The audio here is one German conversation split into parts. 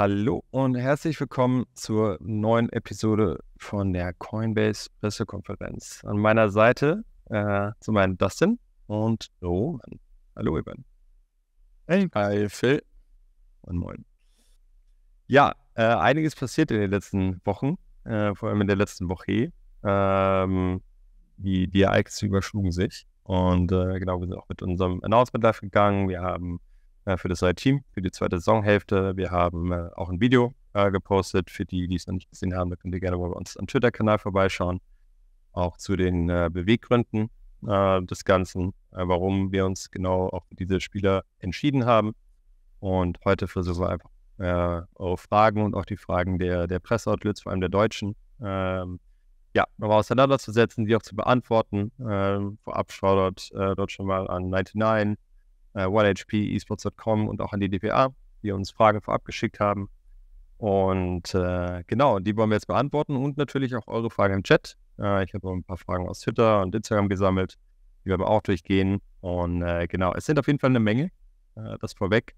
Hallo und herzlich willkommen zur neuen Episode von der Coinbase Pressekonferenz. An meiner Seite äh, zu meinem Dustin und Roman. Hallo, Ivan. Hey. Hi, Phil. Und moin. Ja, äh, einiges passiert in den letzten Wochen, äh, vor allem in der letzten Woche. Ähm, die, die Ereignisse überschlugen sich. Und äh, genau, wir sind auch mit unserem Announcement live gegangen. Wir haben äh, für das neue Team, für die zweite Saisonhälfte. Wir haben äh, auch ein Video äh, gepostet. Für die, die es noch nicht gesehen haben, da könnt ihr gerne bei uns am Twitter-Kanal vorbeischauen. Auch zu den Beweggründen des Ganzen, warum wir uns genau auch für diese Spieler entschieden haben. Und heute versuchen wir einfach äh, eure Fragen und auch die Fragen der, der Presseoutlets, vor allem der Deutschen, ähm, ja, nochmal auseinanderzusetzen, die auch zu beantworten. Ähm, vorab schaut äh, dort schon mal an 99, äh, OneHP, esports.com und auch an die DPA, die uns Fragen vorab geschickt haben. Und äh, genau, die wollen wir jetzt beantworten und natürlich auch eure Fragen im Chat. Äh, ich habe ein paar Fragen aus Twitter und Instagram gesammelt, die werden wir auch durchgehen. Und äh, genau, es sind auf jeden Fall eine Menge, äh, das vorweg.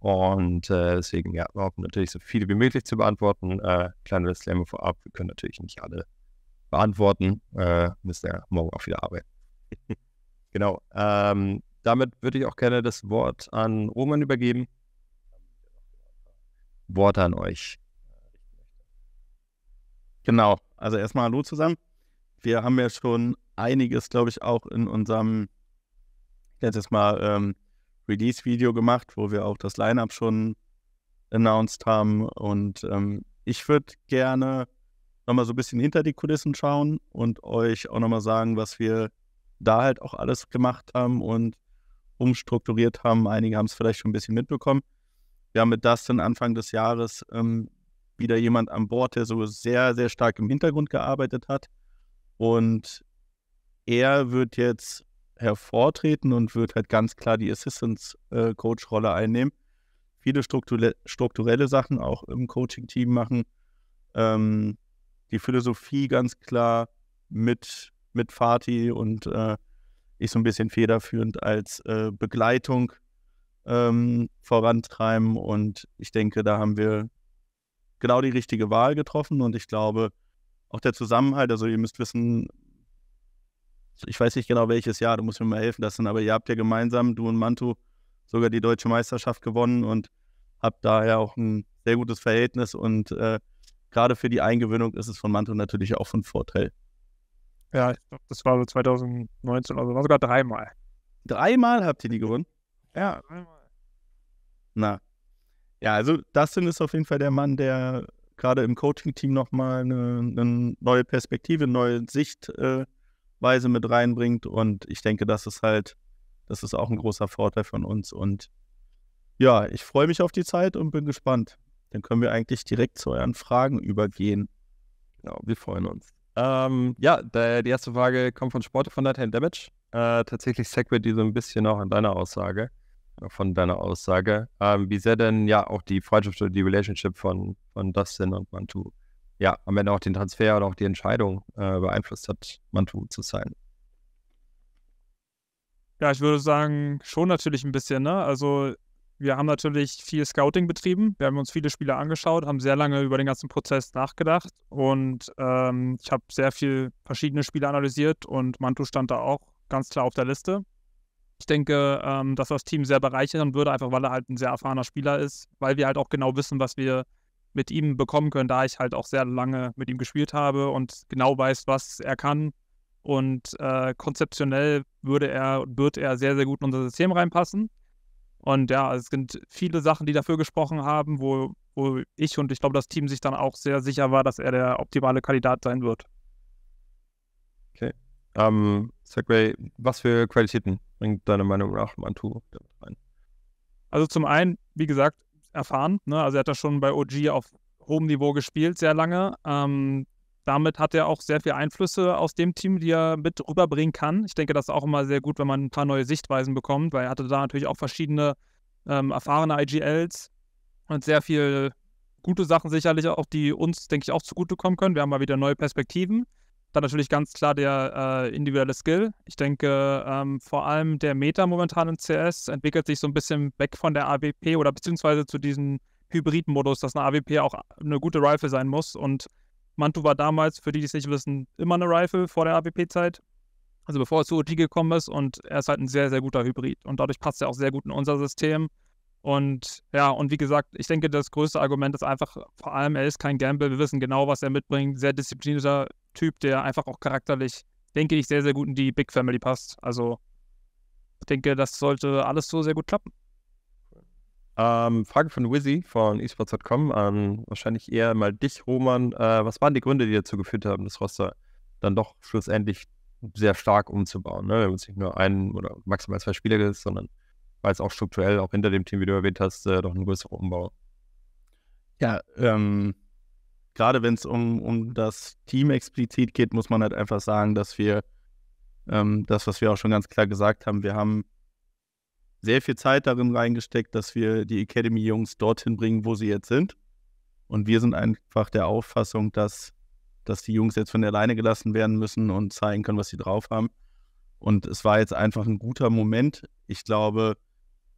Und äh, deswegen, ja, wir natürlich so viele wie möglich zu beantworten. Äh, kleine Disclaimer vorab, wir können natürlich nicht alle beantworten. müssen ja morgen auch wieder arbeiten. genau. Ähm, damit würde ich auch gerne das Wort an Roman übergeben. Wort an euch. Genau, also erstmal Hallo zusammen. Wir haben ja schon einiges, glaube ich, auch in unserem letztes Mal ähm, Release-Video gemacht, wo wir auch das Line-Up schon announced haben. Und ähm, ich würde gerne nochmal so ein bisschen hinter die Kulissen schauen und euch auch nochmal sagen, was wir da halt auch alles gemacht haben und umstrukturiert haben. Einige haben es vielleicht schon ein bisschen mitbekommen. Wir haben mit Dustin Anfang des Jahres ähm, wieder jemand an Bord, der so sehr, sehr stark im Hintergrund gearbeitet hat. Und er wird jetzt hervortreten und wird halt ganz klar die Assistance-Coach-Rolle äh, einnehmen. Viele strukturelle, strukturelle Sachen auch im Coaching-Team machen. Ähm, die Philosophie ganz klar mit, mit Fatih und äh, ich so ein bisschen federführend als äh, Begleitung ähm, vorantreiben. Und ich denke, da haben wir genau die richtige Wahl getroffen. Und ich glaube, auch der Zusammenhalt, also ihr müsst wissen, ich weiß nicht genau welches Jahr, du musst mir mal helfen lassen, aber ihr habt ja gemeinsam, du und Mantu, sogar die deutsche Meisterschaft gewonnen und habt daher auch ein sehr gutes Verhältnis. Und äh, gerade für die Eingewöhnung ist es von Mantu natürlich auch von Vorteil. Ja, ich glaube, das war so 2019 oder so, war sogar dreimal. Dreimal habt ihr die gewonnen? Ja, dreimal. Na. Ja, also Dustin ist auf jeden Fall der Mann, der gerade im Coaching-Team nochmal eine, eine neue Perspektive, eine neue Sichtweise mit reinbringt. Und ich denke, das ist halt, das ist auch ein großer Vorteil von uns. Und ja, ich freue mich auf die Zeit und bin gespannt. Dann können wir eigentlich direkt zu euren Fragen übergehen. Ja, genau, wir freuen uns. Ähm, ja, der, die erste Frage kommt von Sport von Nathan Damage. Äh, tatsächlich segwit die so ein bisschen auch an deiner Aussage, äh, von deiner Aussage, ähm, wie sehr denn ja auch die Freundschaft oder die Relationship von, von Dustin und Mantu ja am Ende auch den Transfer oder auch die Entscheidung äh, beeinflusst hat, Mantu zu sein. Ja, ich würde sagen, schon natürlich ein bisschen, ne? Also wir haben natürlich viel Scouting betrieben. Wir haben uns viele Spieler angeschaut, haben sehr lange über den ganzen Prozess nachgedacht und ähm, ich habe sehr viel verschiedene Spieler analysiert und Mantu stand da auch ganz klar auf der Liste. Ich denke, ähm, dass das Team sehr bereichern würde, einfach weil er halt ein sehr erfahrener Spieler ist, weil wir halt auch genau wissen, was wir mit ihm bekommen können, da ich halt auch sehr lange mit ihm gespielt habe und genau weiß, was er kann. Und äh, konzeptionell würde er, wird er sehr, sehr gut in unser System reinpassen. Und ja, es sind viele Sachen, die dafür gesprochen haben, wo, wo ich und ich glaube das Team sich dann auch sehr sicher war, dass er der optimale Kandidat sein wird. Okay. Ähm, Segway, was für Qualitäten bringt deine Meinung nach Mantu rein? Also zum einen, wie gesagt, erfahren. Ne? Also er hat das schon bei OG auf hohem Niveau gespielt, sehr lange. Ähm, damit hat er auch sehr viel Einflüsse aus dem Team, die er mit rüberbringen kann. Ich denke, das ist auch immer sehr gut, wenn man ein paar neue Sichtweisen bekommt, weil er hatte da natürlich auch verschiedene ähm, erfahrene IGLs und sehr viel gute Sachen sicherlich auch, die uns, denke ich, auch zugutekommen können. Wir haben mal wieder neue Perspektiven. Dann natürlich ganz klar der äh, individuelle Skill. Ich denke, ähm, vor allem der Meta momentan im CS entwickelt sich so ein bisschen weg von der AWP oder beziehungsweise zu diesem Hybrid-Modus, dass eine AWP auch eine gute Rifle sein muss und Mantu war damals, für die, die es nicht wissen, immer eine Rifle vor der AWP-Zeit. Also bevor er zu OT gekommen ist und er ist halt ein sehr, sehr guter Hybrid und dadurch passt er auch sehr gut in unser System. Und ja, und wie gesagt, ich denke, das größte Argument ist einfach, vor allem er ist kein Gamble, wir wissen genau, was er mitbringt, sehr disziplinierter Typ, der einfach auch charakterlich, denke ich, sehr, sehr gut in die Big Family passt. Also ich denke, das sollte alles so sehr gut klappen. Ähm, Frage von Wizzy von esports.com an ähm, wahrscheinlich eher mal dich, Roman. Äh, was waren die Gründe, die dazu geführt haben, das Roster dann doch schlussendlich sehr stark umzubauen? Ne? Wir haben jetzt nicht nur einen oder maximal zwei Spieler ist, sondern weil es auch strukturell, auch hinter dem Team, wie du erwähnt hast, äh, doch ein größerer Umbau. Ja, ähm, gerade wenn es um, um das Team explizit geht, muss man halt einfach sagen, dass wir ähm, das, was wir auch schon ganz klar gesagt haben, wir haben sehr viel Zeit darin reingesteckt, dass wir die Academy-Jungs dorthin bringen, wo sie jetzt sind. Und wir sind einfach der Auffassung, dass, dass die Jungs jetzt von der Leine gelassen werden müssen und zeigen können, was sie drauf haben. Und es war jetzt einfach ein guter Moment. Ich glaube,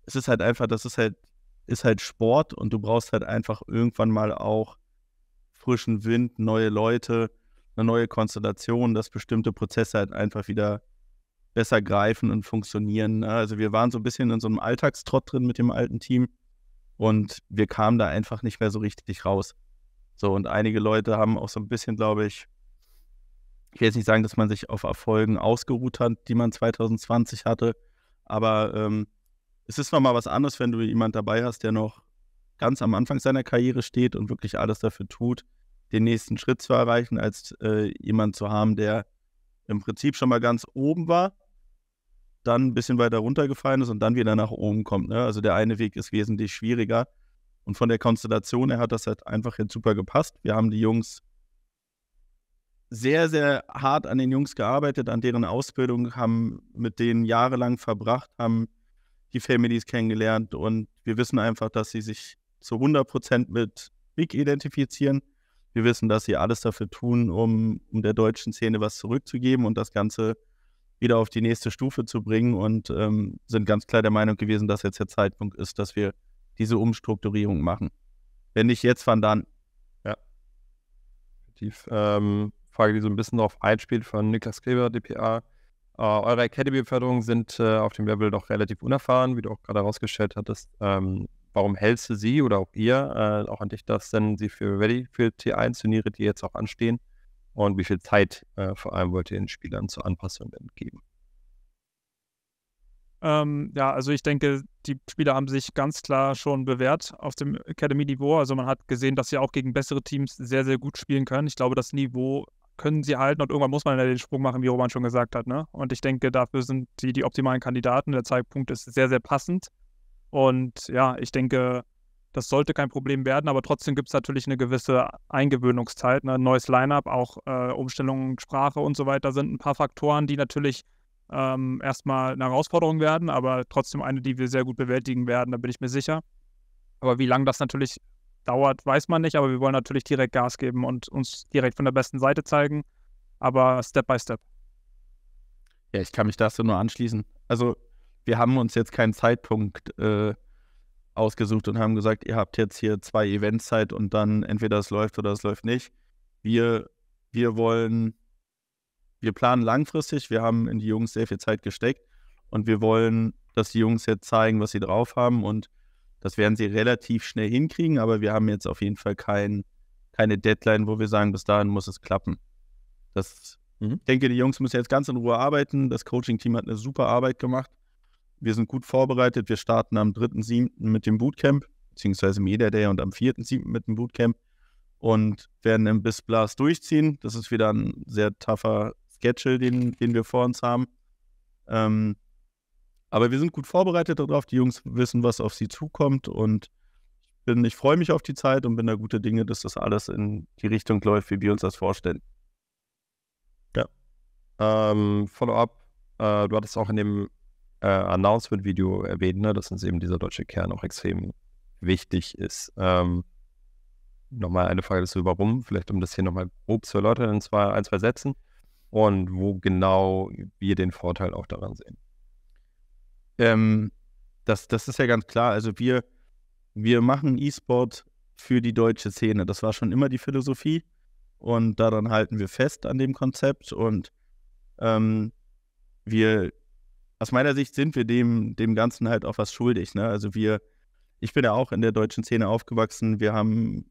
es ist halt einfach, das ist halt, ist halt Sport und du brauchst halt einfach irgendwann mal auch frischen Wind, neue Leute, eine neue Konstellation, dass bestimmte Prozesse halt einfach wieder besser greifen und funktionieren. Ne? Also wir waren so ein bisschen in so einem Alltagstrott drin mit dem alten Team und wir kamen da einfach nicht mehr so richtig raus. So, und einige Leute haben auch so ein bisschen, glaube ich, ich will jetzt nicht sagen, dass man sich auf Erfolgen ausgeruht hat, die man 2020 hatte, aber ähm, es ist nochmal was anderes, wenn du jemand dabei hast, der noch ganz am Anfang seiner Karriere steht und wirklich alles dafür tut, den nächsten Schritt zu erreichen, als äh, jemand zu haben, der im Prinzip schon mal ganz oben war, dann ein bisschen weiter runtergefallen ist und dann wieder nach oben kommt. Ne? Also der eine Weg ist wesentlich schwieriger. Und von der Konstellation her hat das halt einfach jetzt super gepasst. Wir haben die Jungs sehr, sehr hart an den Jungs gearbeitet, an deren Ausbildung, haben mit denen jahrelang verbracht, haben die Families kennengelernt und wir wissen einfach, dass sie sich zu 100 Prozent mit Big identifizieren. Wir wissen, dass sie alles dafür tun, um, um der deutschen Szene was zurückzugeben und das Ganze wieder auf die nächste Stufe zu bringen und ähm, sind ganz klar der Meinung gewesen, dass jetzt der Zeitpunkt ist, dass wir diese Umstrukturierung machen. Wenn nicht jetzt, wann dann? Ja. Die ähm, Frage, die so ein bisschen darauf einspielt von Niklas Kleber, DPA. Äh, eure Academy-Förderungen sind äh, auf dem Level doch relativ unerfahren, wie du auch gerade herausgestellt hattest. Ähm, warum hältst du sie oder auch ihr, äh, auch an dich das, denn sie für ready für T1-Turniere, die jetzt auch anstehen? und wie viel Zeit äh, vor allem wollt ihr den Spielern zur Anpassung geben? Ähm, ja, also ich denke, die Spieler haben sich ganz klar schon bewährt auf dem Academy-Niveau. Also man hat gesehen, dass sie auch gegen bessere Teams sehr, sehr gut spielen können. Ich glaube, das Niveau können sie halten und irgendwann muss man ja den Sprung machen, wie Roman schon gesagt hat. Ne? Und ich denke, dafür sind die die optimalen Kandidaten. Der Zeitpunkt ist sehr, sehr passend. Und ja, ich denke, das sollte kein Problem werden, aber trotzdem gibt es natürlich eine gewisse Eingewöhnungszeit, ne? ein neues Line-up, auch äh, Umstellungen, Sprache und so weiter sind ein paar Faktoren, die natürlich ähm, erstmal eine Herausforderung werden, aber trotzdem eine, die wir sehr gut bewältigen werden, da bin ich mir sicher. Aber wie lange das natürlich dauert, weiß man nicht, aber wir wollen natürlich direkt Gas geben und uns direkt von der besten Seite zeigen, aber Step by Step. Ja, ich kann mich dazu nur anschließen. Also wir haben uns jetzt keinen Zeitpunkt äh, ausgesucht und haben gesagt, ihr habt jetzt hier zwei Events Zeit und dann entweder es läuft oder es läuft nicht. Wir, wir wollen, wir planen langfristig, wir haben in die Jungs sehr viel Zeit gesteckt und wir wollen, dass die Jungs jetzt zeigen, was sie drauf haben und das werden sie relativ schnell hinkriegen, aber wir haben jetzt auf jeden Fall kein, keine Deadline, wo wir sagen, bis dahin muss es klappen. Das, mhm. Ich denke, die Jungs müssen jetzt ganz in Ruhe arbeiten. Das Coaching-Team hat eine super Arbeit gemacht. Wir sind gut vorbereitet. Wir starten am 3.7. mit dem Bootcamp, beziehungsweise Media Day und am 4.7. mit dem Bootcamp und werden im BISBLAS durchziehen. Das ist wieder ein sehr tougher Schedule, den, den wir vor uns haben. Ähm, aber wir sind gut vorbereitet darauf. Die Jungs wissen, was auf sie zukommt. Und ich, bin, ich freue mich auf die Zeit und bin da gute Dinge, dass das alles in die Richtung läuft, wie wir uns das vorstellen. Ja. Ähm, Follow-up. Äh, du hattest auch in dem äh, Announcement-Video erwähnt, ne, dass uns eben dieser deutsche Kern auch extrem wichtig ist. Ähm, nochmal eine Frage dazu, warum, vielleicht um das hier nochmal grob zu erläutern in zwei, ein, zwei Sätzen und wo genau wir den Vorteil auch daran sehen. Ähm, das, das ist ja ganz klar. Also wir, wir machen E-Sport für die deutsche Szene. Das war schon immer die Philosophie und daran halten wir fest an dem Konzept und ähm, wir aus meiner Sicht sind wir dem, dem Ganzen halt auch was schuldig. Ne? Also wir, ich bin ja auch in der deutschen Szene aufgewachsen. Wir haben,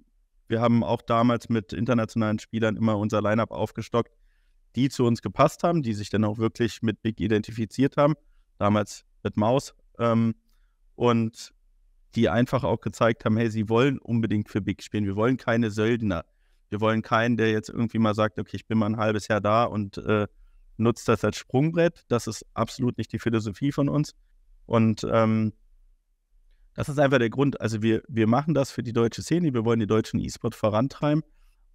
wir haben auch damals mit internationalen Spielern immer unser Lineup aufgestockt, die zu uns gepasst haben, die sich dann auch wirklich mit Big identifiziert haben. Damals mit Maus. Ähm, und die einfach auch gezeigt haben, hey, sie wollen unbedingt für Big spielen. Wir wollen keine Söldner. Wir wollen keinen, der jetzt irgendwie mal sagt, okay, ich bin mal ein halbes Jahr da und äh, nutzt das als Sprungbrett. Das ist absolut nicht die Philosophie von uns. Und ähm, das ist einfach der Grund. Also wir, wir machen das für die deutsche Szene. Wir wollen die deutschen E-Sport vorantreiben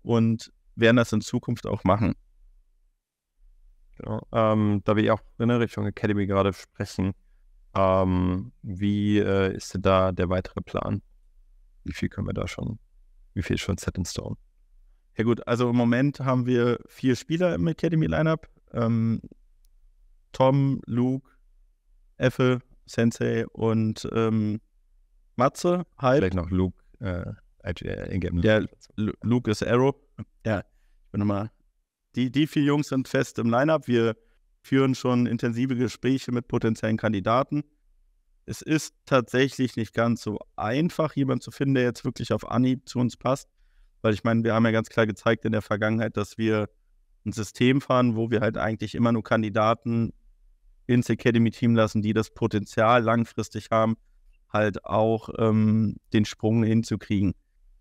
und werden das in Zukunft auch machen. Genau. Ähm, da wir ja auch in der Richtung Academy gerade sprechen, ähm, wie äh, ist denn da der weitere Plan? Wie viel können wir da schon, wie viel schon set in stone? Ja gut, also im Moment haben wir vier Spieler im Academy Lineup ähm, Tom, Luke, Effe, Sensei und ähm, Matze halt. Vielleicht noch Luke. Äh, äh in ja, Luke ist Arrow. Ja, ich bin nochmal. Die, die vier Jungs sind fest im Lineup. Wir führen schon intensive Gespräche mit potenziellen Kandidaten. Es ist tatsächlich nicht ganz so einfach, jemanden zu finden, der jetzt wirklich auf Anhieb zu uns passt. Weil ich meine, wir haben ja ganz klar gezeigt in der Vergangenheit, dass wir ein System fahren, wo wir halt eigentlich immer nur Kandidaten ins Academy-Team lassen, die das Potenzial langfristig haben, halt auch ähm, den Sprung hinzukriegen.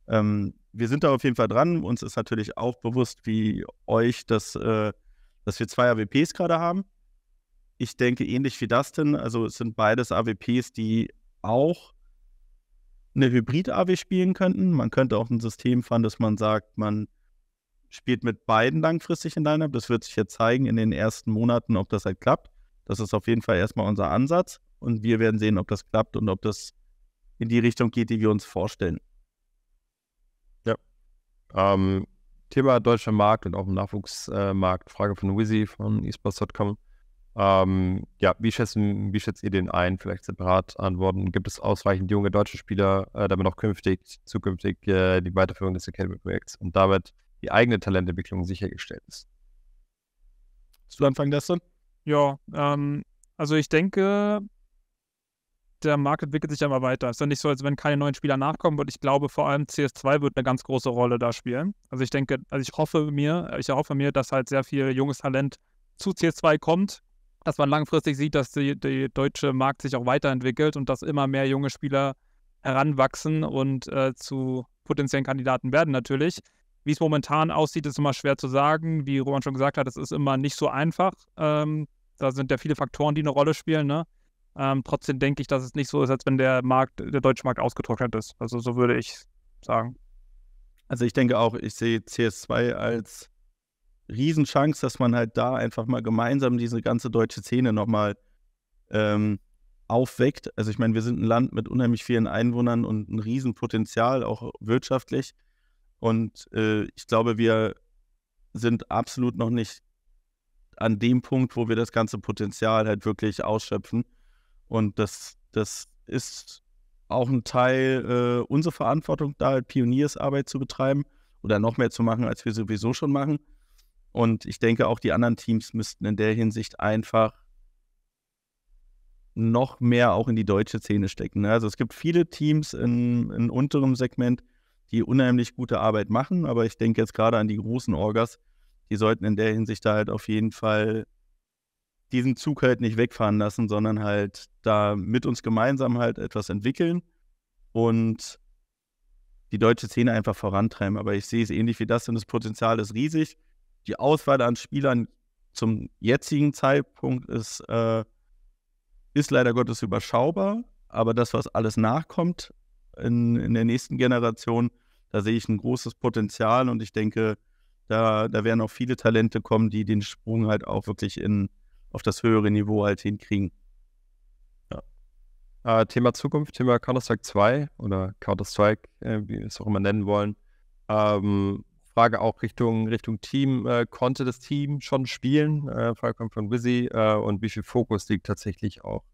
Ähm, wir sind da auf jeden Fall dran. Uns ist natürlich auch bewusst, wie euch, dass, äh, dass wir zwei AWPs gerade haben. Ich denke, ähnlich wie das denn. Also es sind beides AWPs, die auch eine Hybrid-AW spielen könnten. Man könnte auch ein System fahren, dass man sagt, man spielt mit beiden langfristig in Lineup. Das wird sich jetzt zeigen in den ersten Monaten, ob das halt klappt. Das ist auf jeden Fall erstmal unser Ansatz und wir werden sehen, ob das klappt und ob das in die Richtung geht, die wir uns vorstellen. Ja. Ähm, Thema deutscher Markt und auch im Nachwuchsmarkt. Frage von Wizzy von esports.com. Ähm, ja, wie, schätzen, wie schätzt ihr den ein? Vielleicht separat antworten. Gibt es ausreichend junge deutsche Spieler, äh, damit auch künftig, zukünftig äh, die Weiterführung des Academy-Projekts und damit die eigene Talententwicklung sichergestellt ist. Willst du anfangen, Dustin? Ja, ähm, also ich denke, der Markt entwickelt sich ja immer weiter. Es ist ja nicht so, als wenn keine neuen Spieler nachkommen und ich glaube vor allem CS2 wird eine ganz große Rolle da spielen. Also ich denke, also ich hoffe mir, ich erhoffe mir, dass halt sehr viel junges Talent zu CS2 kommt, dass man langfristig sieht, dass die, die deutsche Markt sich auch weiterentwickelt und dass immer mehr junge Spieler heranwachsen und äh, zu potenziellen Kandidaten werden natürlich. Wie es momentan aussieht, ist immer schwer zu sagen. Wie Roman schon gesagt hat, es ist immer nicht so einfach. Ähm, da sind ja viele Faktoren, die eine Rolle spielen. Ne? Ähm, trotzdem denke ich, dass es nicht so ist, als wenn der Markt, der deutsche Markt ausgetrocknet ist. Also so würde ich sagen. Also ich denke auch, ich sehe CS2 als Riesenchance, dass man halt da einfach mal gemeinsam diese ganze deutsche Szene nochmal ähm, aufweckt. Also ich meine, wir sind ein Land mit unheimlich vielen Einwohnern und ein Riesenpotenzial, auch wirtschaftlich. Und äh, ich glaube, wir sind absolut noch nicht an dem Punkt, wo wir das ganze Potenzial halt wirklich ausschöpfen. Und das, das ist auch ein Teil äh, unserer Verantwortung, da halt Pioniersarbeit zu betreiben oder noch mehr zu machen, als wir sowieso schon machen. Und ich denke, auch die anderen Teams müssten in der Hinsicht einfach noch mehr auch in die deutsche Szene stecken. Ne? Also es gibt viele Teams in, in unterem Segment, die unheimlich gute Arbeit machen. Aber ich denke jetzt gerade an die großen Orgas, die sollten in der Hinsicht da halt auf jeden Fall diesen Zug halt nicht wegfahren lassen, sondern halt da mit uns gemeinsam halt etwas entwickeln und die deutsche Szene einfach vorantreiben. Aber ich sehe es ähnlich wie das denn das Potenzial ist riesig. Die Auswahl an Spielern zum jetzigen Zeitpunkt ist, äh, ist leider Gottes überschaubar, aber das, was alles nachkommt, in, in der nächsten Generation. Da sehe ich ein großes Potenzial und ich denke, da, da werden auch viele Talente kommen, die den Sprung halt auch wirklich in, auf das höhere Niveau halt hinkriegen. Ja. Äh, Thema Zukunft, Thema Counter-Strike 2 oder Counter-Strike, äh, wie wir es auch immer nennen wollen. Ähm, Frage auch Richtung, Richtung Team. Äh, konnte das Team schon spielen? Äh, Frage kommt von Wizzy. Äh, und wie viel Fokus liegt tatsächlich auch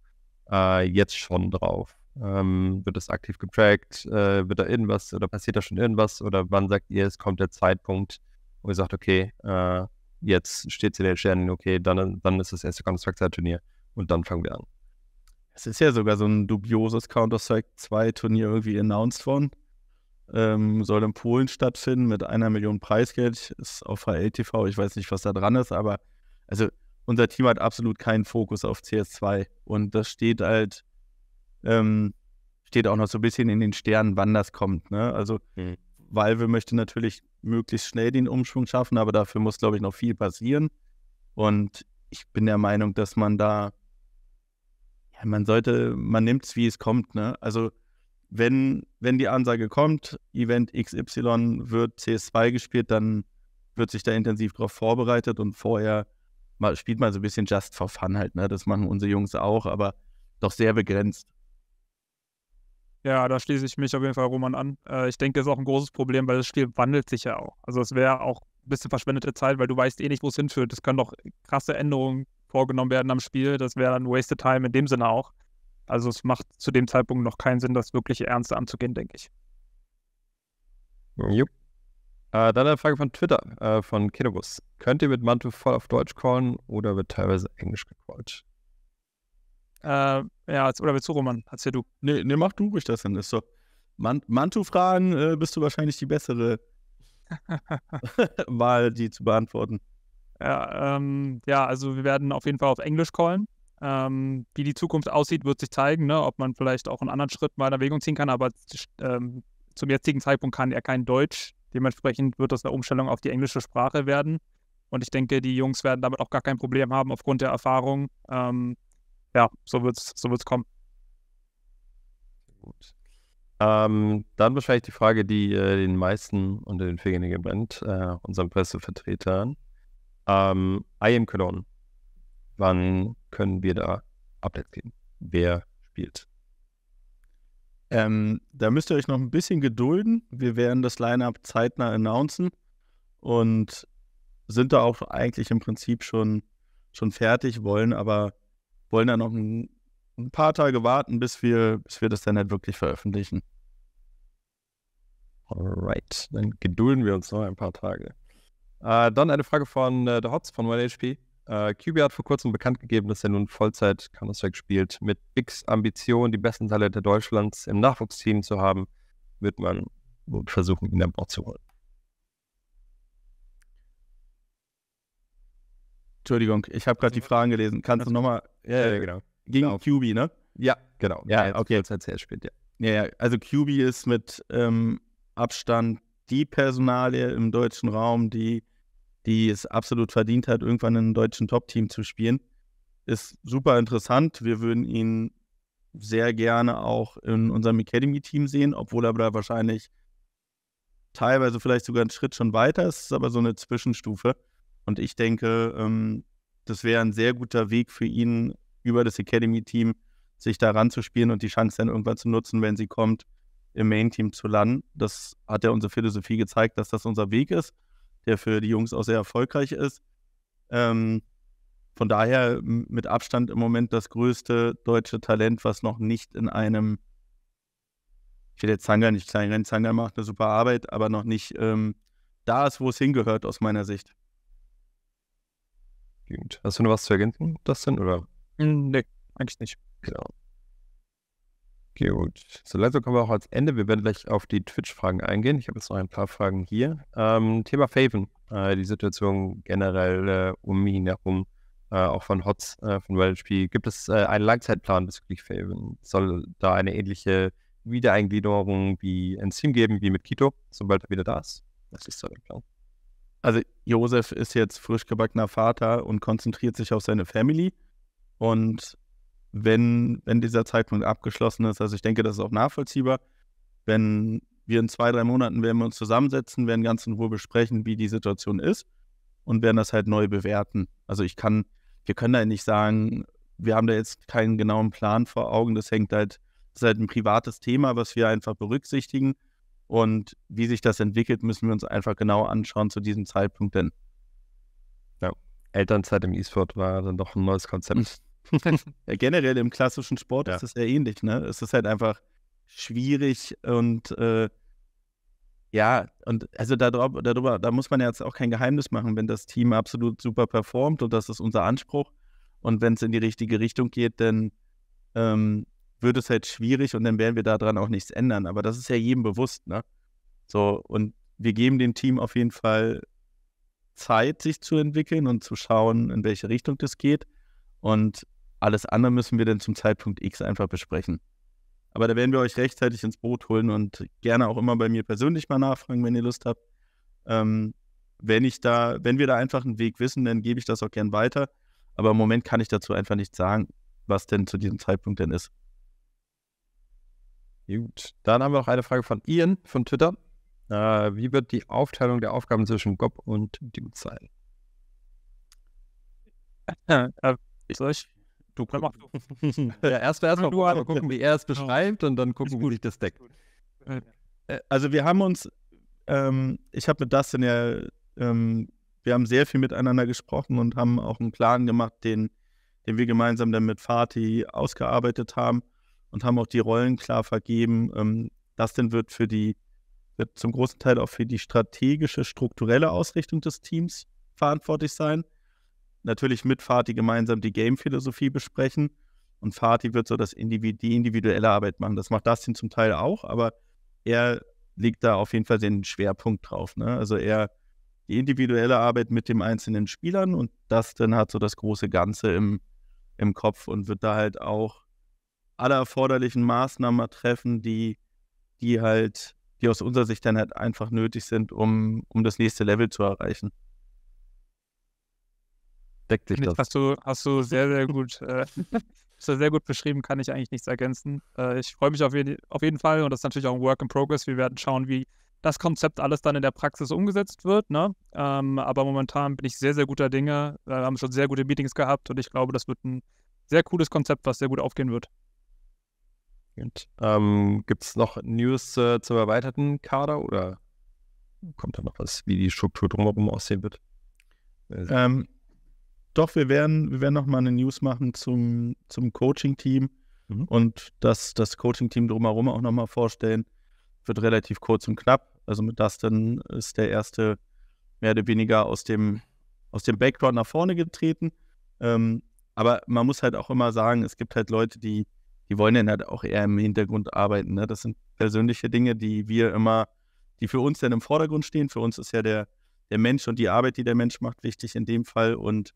äh, jetzt schon drauf? Ähm, wird das aktiv getrackt? Äh, wird da irgendwas oder passiert da schon irgendwas? Oder wann sagt ihr, es kommt der Zeitpunkt, wo ihr sagt, okay, äh, jetzt steht es in den Sternen, okay, dann, dann ist das erste Counter-Strike-Turnier und dann fangen wir an. Es ist ja sogar so ein dubioses Counter-Strike 2-Turnier irgendwie announced worden. Ähm, soll in Polen stattfinden mit einer Million Preisgeld. Ist auf HLTV, ich weiß nicht, was da dran ist, aber also unser Team hat absolut keinen Fokus auf CS2 und das steht halt ähm, steht auch noch so ein bisschen in den Sternen, wann das kommt. Ne? Also mhm. Valve möchte natürlich möglichst schnell den Umschwung schaffen, aber dafür muss, glaube ich, noch viel passieren. Und ich bin der Meinung, dass man da, ja, man sollte, man nimmt es, wie es kommt. Ne? Also wenn, wenn die Ansage kommt, Event XY wird CS2 gespielt, dann wird sich da intensiv drauf vorbereitet und vorher mal, spielt man so ein bisschen just for fun halt. Ne? Das machen unsere Jungs auch, aber doch sehr begrenzt. Ja, da schließe ich mich auf jeden Fall Roman an. Äh, ich denke, das ist auch ein großes Problem, weil das Spiel wandelt sich ja auch. Also es wäre auch ein bisschen verschwendete Zeit, weil du weißt eh nicht, wo es hinführt. Es können doch krasse Änderungen vorgenommen werden am Spiel. Das wäre dann wasted time in dem Sinne auch. Also es macht zu dem Zeitpunkt noch keinen Sinn, das wirklich ernst anzugehen, denke ich. Jupp. Äh, dann eine Frage von Twitter, äh, von Kinobus. Könnt ihr mit Mantel voll auf Deutsch callen oder wird teilweise Englisch gecallt? Äh, ja, oder willst du, Roman? Als ja du. Nee, nee, mach du ruhig das hin. Ist doch. Man Mantu-Fragen äh, bist du wahrscheinlich die bessere Wahl, die zu beantworten. Ja, ähm, ja, also wir werden auf jeden Fall auf Englisch callen. Ähm, wie die Zukunft aussieht, wird sich zeigen, ne? ob man vielleicht auch einen anderen Schritt mal in Erwägung ziehen kann, aber ähm, zum jetzigen Zeitpunkt kann er kein Deutsch. Dementsprechend wird das eine Umstellung auf die englische Sprache werden. Und ich denke, die Jungs werden damit auch gar kein Problem haben aufgrund der Erfahrung. Ähm, ja, so wird es so wird's kommen. Gut. Ähm, dann wahrscheinlich die Frage, die äh, den meisten unter den Fingern brennt, äh, unseren Pressevertretern. Ähm, I am Cologne. Wann können wir da Updates geben? Wer spielt? Ähm, da müsst ihr euch noch ein bisschen gedulden. Wir werden das Lineup zeitnah announcen und sind da auch eigentlich im Prinzip schon, schon fertig, wollen aber wollen da noch ein, ein paar Tage warten, bis wir, bis wir das dann halt wirklich veröffentlichen. Alright, dann gedulden wir uns noch ein paar Tage. Äh, dann eine Frage von äh, der Hotz von OneHP. Äh, QB hat vor kurzem bekannt gegeben, dass er nun Vollzeit Counter-Strike spielt. Mit Bigs Ambition, die besten Talente Deutschlands im Nachwuchsteam zu haben, wird man versuchen, ihn an Bord zu holen. Entschuldigung, ich habe gerade die Fragen gelesen. Kannst du nochmal ja, ja, äh, genau. Gegen genau. QB, ne? Ja, genau. Ja, ja okay. Jetzt hat es spät, ja. Ja, ja. Also QB ist mit ähm, Abstand die Personalie im deutschen Raum, die, die es absolut verdient hat, irgendwann in einem deutschen Top-Team zu spielen. Ist super interessant. Wir würden ihn sehr gerne auch in unserem Academy-Team sehen, obwohl er da wahrscheinlich teilweise vielleicht sogar einen Schritt schon weiter ist, ist aber so eine Zwischenstufe. Und ich denke, ähm, das wäre ein sehr guter Weg für ihn, über das Academy-Team sich da ranzuspielen und die Chance dann irgendwann zu nutzen, wenn sie kommt, im Main-Team zu landen. Das hat ja unsere Philosophie gezeigt, dass das unser Weg ist, der für die Jungs auch sehr erfolgreich ist. Ähm, von daher mit Abstand im Moment das größte deutsche Talent, was noch nicht in einem, ich will jetzt Zanger nicht klein rennen, Zanger macht eine super Arbeit, aber noch nicht ähm, da ist, wo es hingehört aus meiner Sicht. Jugend. Hast du noch was zu ergänzen, das denn, oder? Hm, nee, eigentlich nicht. Genau. Okay, gut. So langsam kommen wir auch ans Ende. Wir werden gleich auf die Twitch-Fragen eingehen. Ich habe jetzt noch ein paar Fragen hier. Ähm, Thema Faven, äh, die Situation generell äh, um ihn herum, äh, auch von Hotz, äh, von WellSP. Gibt es äh, einen Langzeitplan bezüglich Faven? Soll da eine ähnliche Wiedereingliederung wie ein Team geben, wie mit Kito, sobald er wieder da ist? Das ist so der Plan also Josef ist jetzt frisch gebackener Vater und konzentriert sich auf seine Family. Und wenn, wenn dieser Zeitpunkt abgeschlossen ist, also ich denke, das ist auch nachvollziehbar, wenn wir in zwei, drei Monaten werden wir uns zusammensetzen, werden ganz in Ruhe besprechen, wie die Situation ist und werden das halt neu bewerten. Also ich kann, wir können da nicht sagen, wir haben da jetzt keinen genauen Plan vor Augen, das hängt halt, das ist halt ein privates Thema, was wir einfach berücksichtigen. Und wie sich das entwickelt, müssen wir uns einfach genau anschauen zu diesem Zeitpunkt, denn ja, Elternzeit im E-Sport war dann doch ein neues Konzept. generell im klassischen Sport ja. ist es ja ähnlich, ne? Es ist halt einfach schwierig und äh, ja, und also darüber, darüber, da muss man jetzt auch kein Geheimnis machen, wenn das Team absolut super performt und das ist unser Anspruch. Und wenn es in die richtige Richtung geht, dann ähm, wird es halt schwierig und dann werden wir daran auch nichts ändern. Aber das ist ja jedem bewusst, ne? So, und wir geben dem Team auf jeden Fall Zeit, sich zu entwickeln und zu schauen, in welche Richtung das geht. Und alles andere müssen wir dann zum Zeitpunkt X einfach besprechen. Aber da werden wir euch rechtzeitig ins Boot holen und gerne auch immer bei mir persönlich mal nachfragen, wenn ihr Lust habt. Ähm, wenn ich da, wenn wir da einfach einen Weg wissen, dann gebe ich das auch gern weiter. Aber im Moment kann ich dazu einfach nicht sagen, was denn zu diesem Zeitpunkt denn ist. Gut, dann haben wir noch eine Frage von Ian von Twitter. Äh, wie wird die Aufteilung der Aufgaben zwischen Gob und Dude sein? äh, äh soll ich? Du, guck. du. ja, erstmal erst mal, du, mal gucken, wie er es genau. beschreibt und dann gucken, wie sich das deckt. Äh, äh, also wir haben uns, ähm, ich habe mit Dustin ja, ähm, wir haben sehr viel miteinander gesprochen und haben auch einen Plan gemacht, den, den wir gemeinsam dann mit Fatih ausgearbeitet haben und haben auch die Rollen klar vergeben. Ähm, Dustin wird für die, wird zum großen Teil auch für die strategische, strukturelle Ausrichtung des Teams verantwortlich sein. Natürlich mit Fatih gemeinsam die Game-Philosophie besprechen. Und Fatih wird so das Individ die individuelle Arbeit machen. Das macht Dustin zum Teil auch, aber er legt da auf jeden Fall den Schwerpunkt drauf. Ne? Also er die individuelle Arbeit mit dem einzelnen Spielern und Dustin hat so das große Ganze im, im Kopf und wird da halt auch alle erforderlichen Maßnahmen treffen, die, die halt, die aus unserer Sicht dann halt einfach nötig sind, um, um das nächste Level zu erreichen. Deckt sich das. Hast du, hast du sehr, sehr gut, äh, sehr gut beschrieben, kann ich eigentlich nichts ergänzen. Äh, ich freue mich auf, je, auf jeden Fall und das ist natürlich auch ein Work in Progress. Wir werden schauen, wie das Konzept alles dann in der Praxis umgesetzt wird. Ne? Ähm, aber momentan bin ich sehr, sehr guter Dinge. Wir äh, haben schon sehr gute Meetings gehabt und ich glaube, das wird ein sehr cooles Konzept, was sehr gut aufgehen wird. Ähm, Gibt es noch News äh, zum erweiterten Kader oder kommt da noch was, wie die Struktur drumherum aussehen wird? Äh, ähm, doch, wir werden, wir werden nochmal eine News machen zum, zum Coaching-Team mhm. und das, das Coaching-Team drumherum auch nochmal vorstellen. Wird relativ kurz und knapp. Also mit Dustin ist der erste mehr oder weniger aus dem, aus dem Background nach vorne getreten. Ähm, aber man muss halt auch immer sagen, es gibt halt Leute, die die wollen dann halt auch eher im Hintergrund arbeiten. Ne? Das sind persönliche Dinge, die wir immer, die für uns dann im Vordergrund stehen. Für uns ist ja der, der Mensch und die Arbeit, die der Mensch macht, wichtig in dem Fall. Und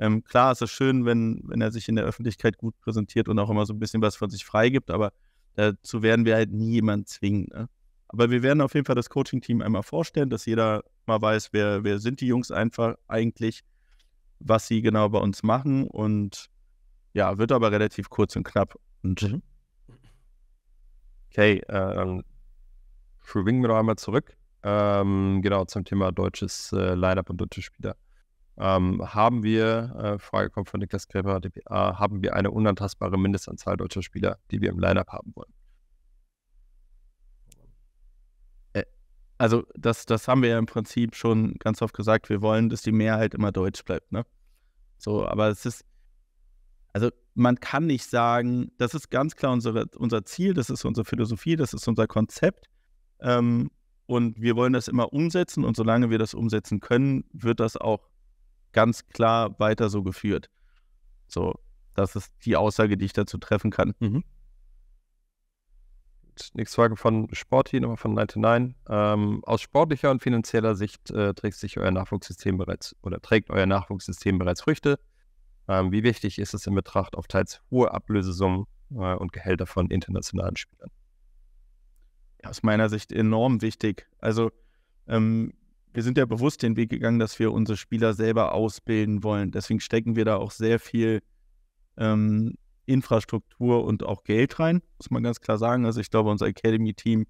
ähm, klar ist es schön, wenn, wenn er sich in der Öffentlichkeit gut präsentiert und auch immer so ein bisschen was von sich freigibt, aber dazu werden wir halt nie jemanden zwingen. Ne? Aber wir werden auf jeden Fall das Coaching-Team einmal vorstellen, dass jeder mal weiß, wer, wer sind die Jungs einfach eigentlich, was sie genau bei uns machen und ja, wird aber relativ kurz und knapp. Mhm. Okay, äh, dann schwingen wir noch einmal zurück. Ähm, genau, zum Thema deutsches äh, Lineup und deutsche Spieler. Ähm, haben wir, äh, Frage kommt von Niklas Kreber, DPA, haben wir eine unantastbare Mindestanzahl deutscher Spieler, die wir im Lineup haben wollen? Äh, also, das, das haben wir ja im Prinzip schon ganz oft gesagt. Wir wollen, dass die Mehrheit immer deutsch bleibt. Ne? So, aber es ist, also man kann nicht sagen, das ist ganz klar unsere, unser Ziel, das ist unsere Philosophie, das ist unser Konzept. Ähm, und wir wollen das immer umsetzen und solange wir das umsetzen können, wird das auch ganz klar weiter so geführt. So, das ist die Aussage, die ich dazu treffen kann. Mhm. Nächste Frage von Sporty, nochmal von 99. Ähm, aus sportlicher und finanzieller Sicht äh, trägt sich euer Nachwuchssystem bereits oder trägt euer Nachwuchssystem bereits Früchte. Ähm, wie wichtig ist es in Betracht auf teils hohe Ablösesummen äh, und Gehälter von internationalen Spielern? Ja, aus meiner Sicht enorm wichtig. Also ähm, wir sind ja bewusst den Weg gegangen, dass wir unsere Spieler selber ausbilden wollen. Deswegen stecken wir da auch sehr viel ähm, Infrastruktur und auch Geld rein, muss man ganz klar sagen. Also ich glaube, unser Academy-Team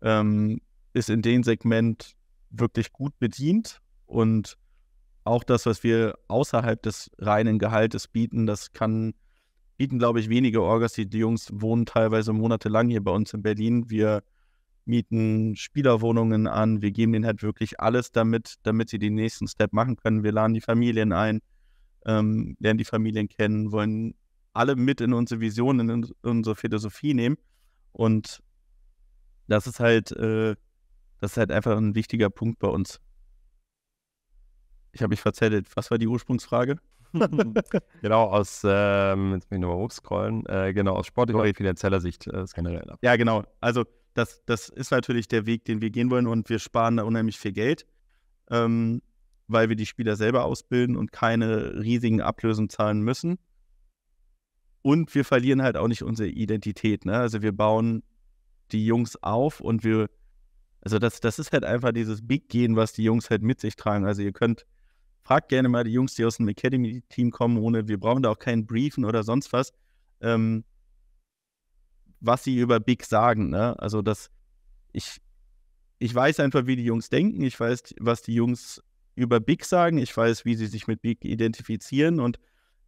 ähm, ist in dem Segment wirklich gut bedient und auch das, was wir außerhalb des reinen Gehaltes bieten, das kann, bieten, glaube ich, wenige Orgas. Die, Jungs wohnen teilweise monatelang hier bei uns in Berlin. Wir mieten Spielerwohnungen an. Wir geben denen halt wirklich alles damit, damit sie den nächsten Step machen können. Wir laden die Familien ein, ähm, lernen die Familien kennen, wollen alle mit in unsere Vision, in unsere Philosophie nehmen. Und das ist halt, äh, das ist halt einfach ein wichtiger Punkt bei uns. Ich habe mich verzettelt. Was war die Ursprungsfrage? genau, aus, ähm, jetzt bin ich nochmal hochscrollen, äh, genau, aus sportlicher und finanzieller Sicht äh, ist generell. Ne? Ja, genau. Also, das, das ist natürlich der Weg, den wir gehen wollen und wir sparen da unheimlich viel Geld, ähm, weil wir die Spieler selber ausbilden und keine riesigen Ablösen zahlen müssen. Und wir verlieren halt auch nicht unsere Identität. Ne? Also, wir bauen die Jungs auf und wir, also, das, das ist halt einfach dieses Big Gehen, was die Jungs halt mit sich tragen. Also, ihr könnt frag gerne mal die Jungs, die aus dem Academy-Team kommen, ohne, wir brauchen da auch keinen Briefen oder sonst was, ähm, was sie über Big sagen. Ne? Also das, ich, ich weiß einfach, wie die Jungs denken, ich weiß, was die Jungs über Big sagen, ich weiß, wie sie sich mit Big identifizieren und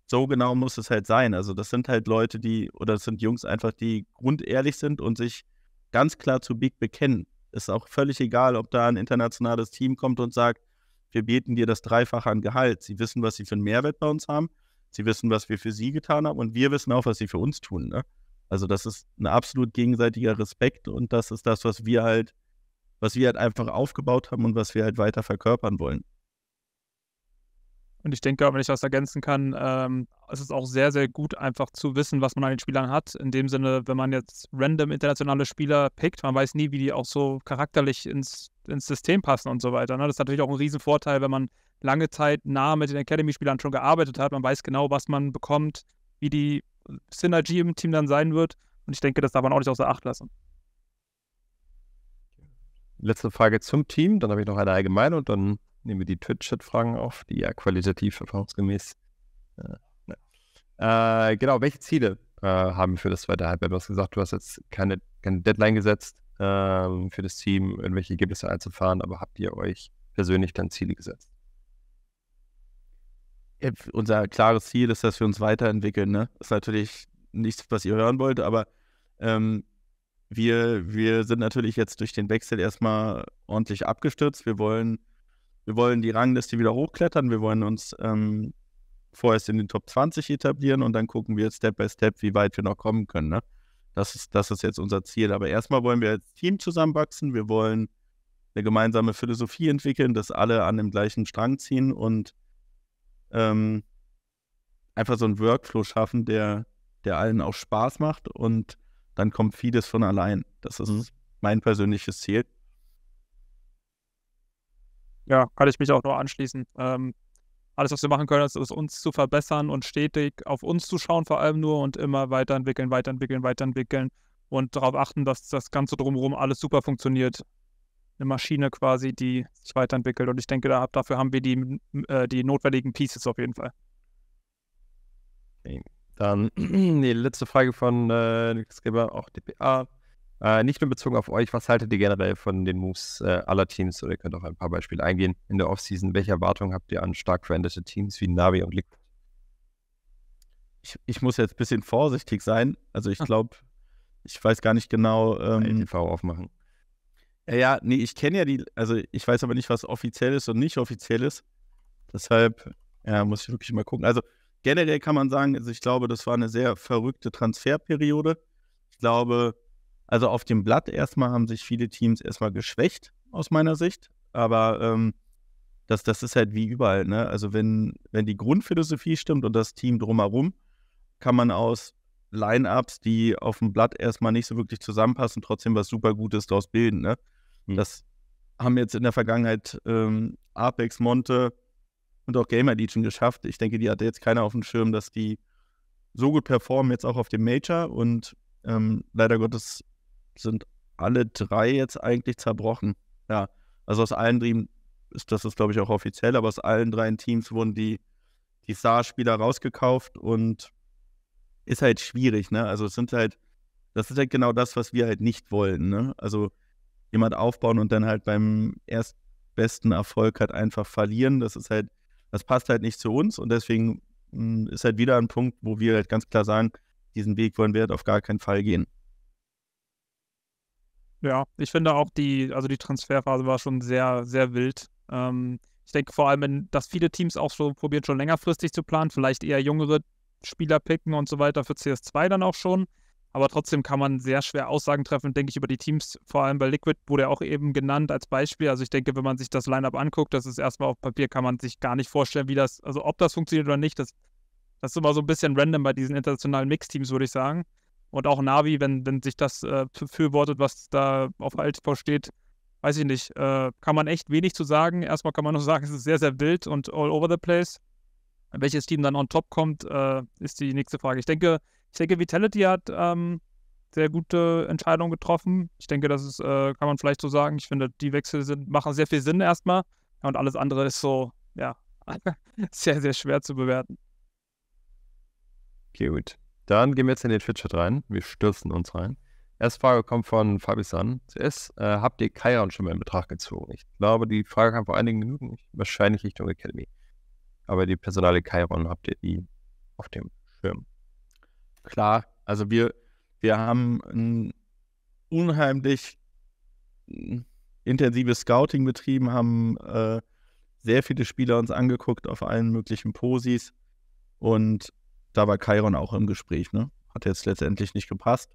so genau muss es halt sein. Also das sind halt Leute, die, oder das sind Jungs einfach, die grundehrlich sind und sich ganz klar zu Big bekennen. Ist auch völlig egal, ob da ein internationales Team kommt und sagt, wir bieten dir das Dreifache an Gehalt. Sie wissen, was sie für einen Mehrwert bei uns haben. Sie wissen, was wir für sie getan haben. Und wir wissen auch, was sie für uns tun. Ne? Also das ist ein absolut gegenseitiger Respekt. Und das ist das, was wir halt, was wir halt einfach aufgebaut haben und was wir halt weiter verkörpern wollen. Und ich denke, wenn ich das ergänzen kann, ähm, es ist auch sehr, sehr gut, einfach zu wissen, was man an den Spielern hat. In dem Sinne, wenn man jetzt random internationale Spieler pickt, man weiß nie, wie die auch so charakterlich ins, ins System passen und so weiter. Ne? Das ist natürlich auch ein Riesenvorteil, wenn man lange Zeit nah mit den Academy-Spielern schon gearbeitet hat. Man weiß genau, was man bekommt, wie die Synergy im Team dann sein wird. Und ich denke, das darf man auch nicht außer Acht lassen. Letzte Frage zum Team, dann habe ich noch eine allgemeine und dann nehmen wir die Twitch-Chat-Fragen auf, die ja qualitativ erfahrungsgemäß. Äh, ne. äh, genau, welche Ziele äh, haben wir für das zweite Halbjahr? Du hast gesagt, du hast jetzt keine, keine Deadline gesetzt ähm, für das Team, irgendwelche Ergebnisse einzufahren, aber habt ihr euch persönlich dann Ziele gesetzt? Unser klares Ziel ist, dass wir uns weiterentwickeln. Ne? Ist natürlich nichts, was ihr hören wollt, aber ähm, wir, wir sind natürlich jetzt durch den Wechsel erstmal ordentlich abgestürzt. Wir wollen wir wollen die Rangliste wieder hochklettern. Wir wollen uns ähm, vorerst in den Top 20 etablieren und dann gucken wir Step by Step, wie weit wir noch kommen können. Ne? Das, ist, das ist jetzt unser Ziel. Aber erstmal wollen wir als Team zusammenwachsen. Wir wollen eine gemeinsame Philosophie entwickeln, dass alle an dem gleichen Strang ziehen und ähm, einfach so einen Workflow schaffen, der, der allen auch Spaß macht und dann kommt vieles von allein. Das ist mhm. mein persönliches Ziel ja, kann ich mich auch nur anschließen. Ähm, alles, was wir machen können, ist, ist, uns zu verbessern und stetig auf uns zu schauen, vor allem nur und immer weiterentwickeln, weiterentwickeln, weiterentwickeln und darauf achten, dass das Ganze drumherum alles super funktioniert. Eine Maschine quasi, die sich weiterentwickelt. Und ich denke, da, dafür haben wir die, äh, die notwendigen Pieces auf jeden Fall. Okay. Dann die letzte Frage von äh, Nick Skipper, auch DPA. Äh, nicht nur bezogen auf euch, was haltet ihr generell von den Moves äh, aller Teams? Oder ihr könnt auch ein paar Beispiele eingehen in der Offseason. Welche Erwartungen habt ihr an stark veränderte Teams wie Navi und Liquid? Ich, ich muss jetzt ein bisschen vorsichtig sein. Also ich ah. glaube, ich weiß gar nicht genau. Ähm, LTV aufmachen. Ja, ja, nee, ich kenne ja die, also ich weiß aber nicht, was offiziell ist und nicht offiziell ist. Deshalb ja, muss ich wirklich mal gucken. Also generell kann man sagen, also ich glaube, das war eine sehr verrückte Transferperiode. Ich glaube, also auf dem Blatt erstmal haben sich viele Teams erstmal geschwächt, aus meiner Sicht. Aber ähm, das, das ist halt wie überall. Ne? Also wenn, wenn die Grundphilosophie stimmt und das Team drumherum, kann man aus Line-Ups, die auf dem Blatt erstmal nicht so wirklich zusammenpassen, trotzdem was super Gutes daraus bilden. Ne? Mhm. Das haben jetzt in der Vergangenheit ähm, Apex, Monte und auch Gamer Legion geschafft. Ich denke, die hatte jetzt keiner auf dem Schirm, dass die so gut performen, jetzt auch auf dem Major. Und ähm, leider Gottes sind alle drei jetzt eigentlich zerbrochen. Ja, also aus allen drei, das ist glaube ich auch offiziell, aber aus allen drei Teams wurden die, die Star-Spieler rausgekauft und ist halt schwierig, ne? Also es sind halt, das ist halt genau das, was wir halt nicht wollen, ne? Also jemand aufbauen und dann halt beim erstbesten Erfolg halt einfach verlieren, das ist halt, das passt halt nicht zu uns und deswegen hm, ist halt wieder ein Punkt, wo wir halt ganz klar sagen, diesen Weg wollen wir halt auf gar keinen Fall gehen. Ja, ich finde auch die, also die Transferphase war schon sehr, sehr wild. Ähm, ich denke vor allem, dass viele Teams auch so probieren, schon längerfristig zu planen, vielleicht eher jüngere Spieler picken und so weiter für CS2 dann auch schon. Aber trotzdem kann man sehr schwer Aussagen treffen, denke ich, über die Teams. Vor allem bei Liquid wurde er auch eben genannt als Beispiel. Also ich denke, wenn man sich das Lineup anguckt, das ist erstmal auf Papier, kann man sich gar nicht vorstellen, wie das, also ob das funktioniert oder nicht. Das, das ist immer so ein bisschen random bei diesen internationalen Mixteams, würde ich sagen. Und auch Navi, wenn, wenn sich das äh, befürwortet, was da auf ALTV steht, weiß ich nicht, äh, kann man echt wenig zu sagen. Erstmal kann man nur sagen, es ist sehr, sehr wild und all over the place. Welches Team dann on top kommt, äh, ist die nächste Frage. Ich denke, ich denke Vitality hat ähm, sehr gute Entscheidungen getroffen. Ich denke, das ist, äh, kann man vielleicht so sagen. Ich finde, die Wechsel sind, machen sehr viel Sinn erstmal. Und alles andere ist so, ja, sehr, sehr schwer zu bewerten. Gut. Dann gehen wir jetzt in den Twitch-Chat rein. Wir stürzen uns rein. Erste Frage kommt von Fabi San. Zuerst, äh, habt ihr Kairon schon mal in Betracht gezogen? Ich glaube, die Frage kam vor einigen Minuten, wahrscheinlich Richtung Academy. Aber die Personale Kairon habt ihr die auf dem Schirm. Klar, also wir, wir haben ein unheimlich hm, intensives Scouting betrieben, haben äh, sehr viele Spieler uns angeguckt auf allen möglichen Posis und da war Chiron auch im Gespräch, ne? Hat jetzt letztendlich nicht gepasst.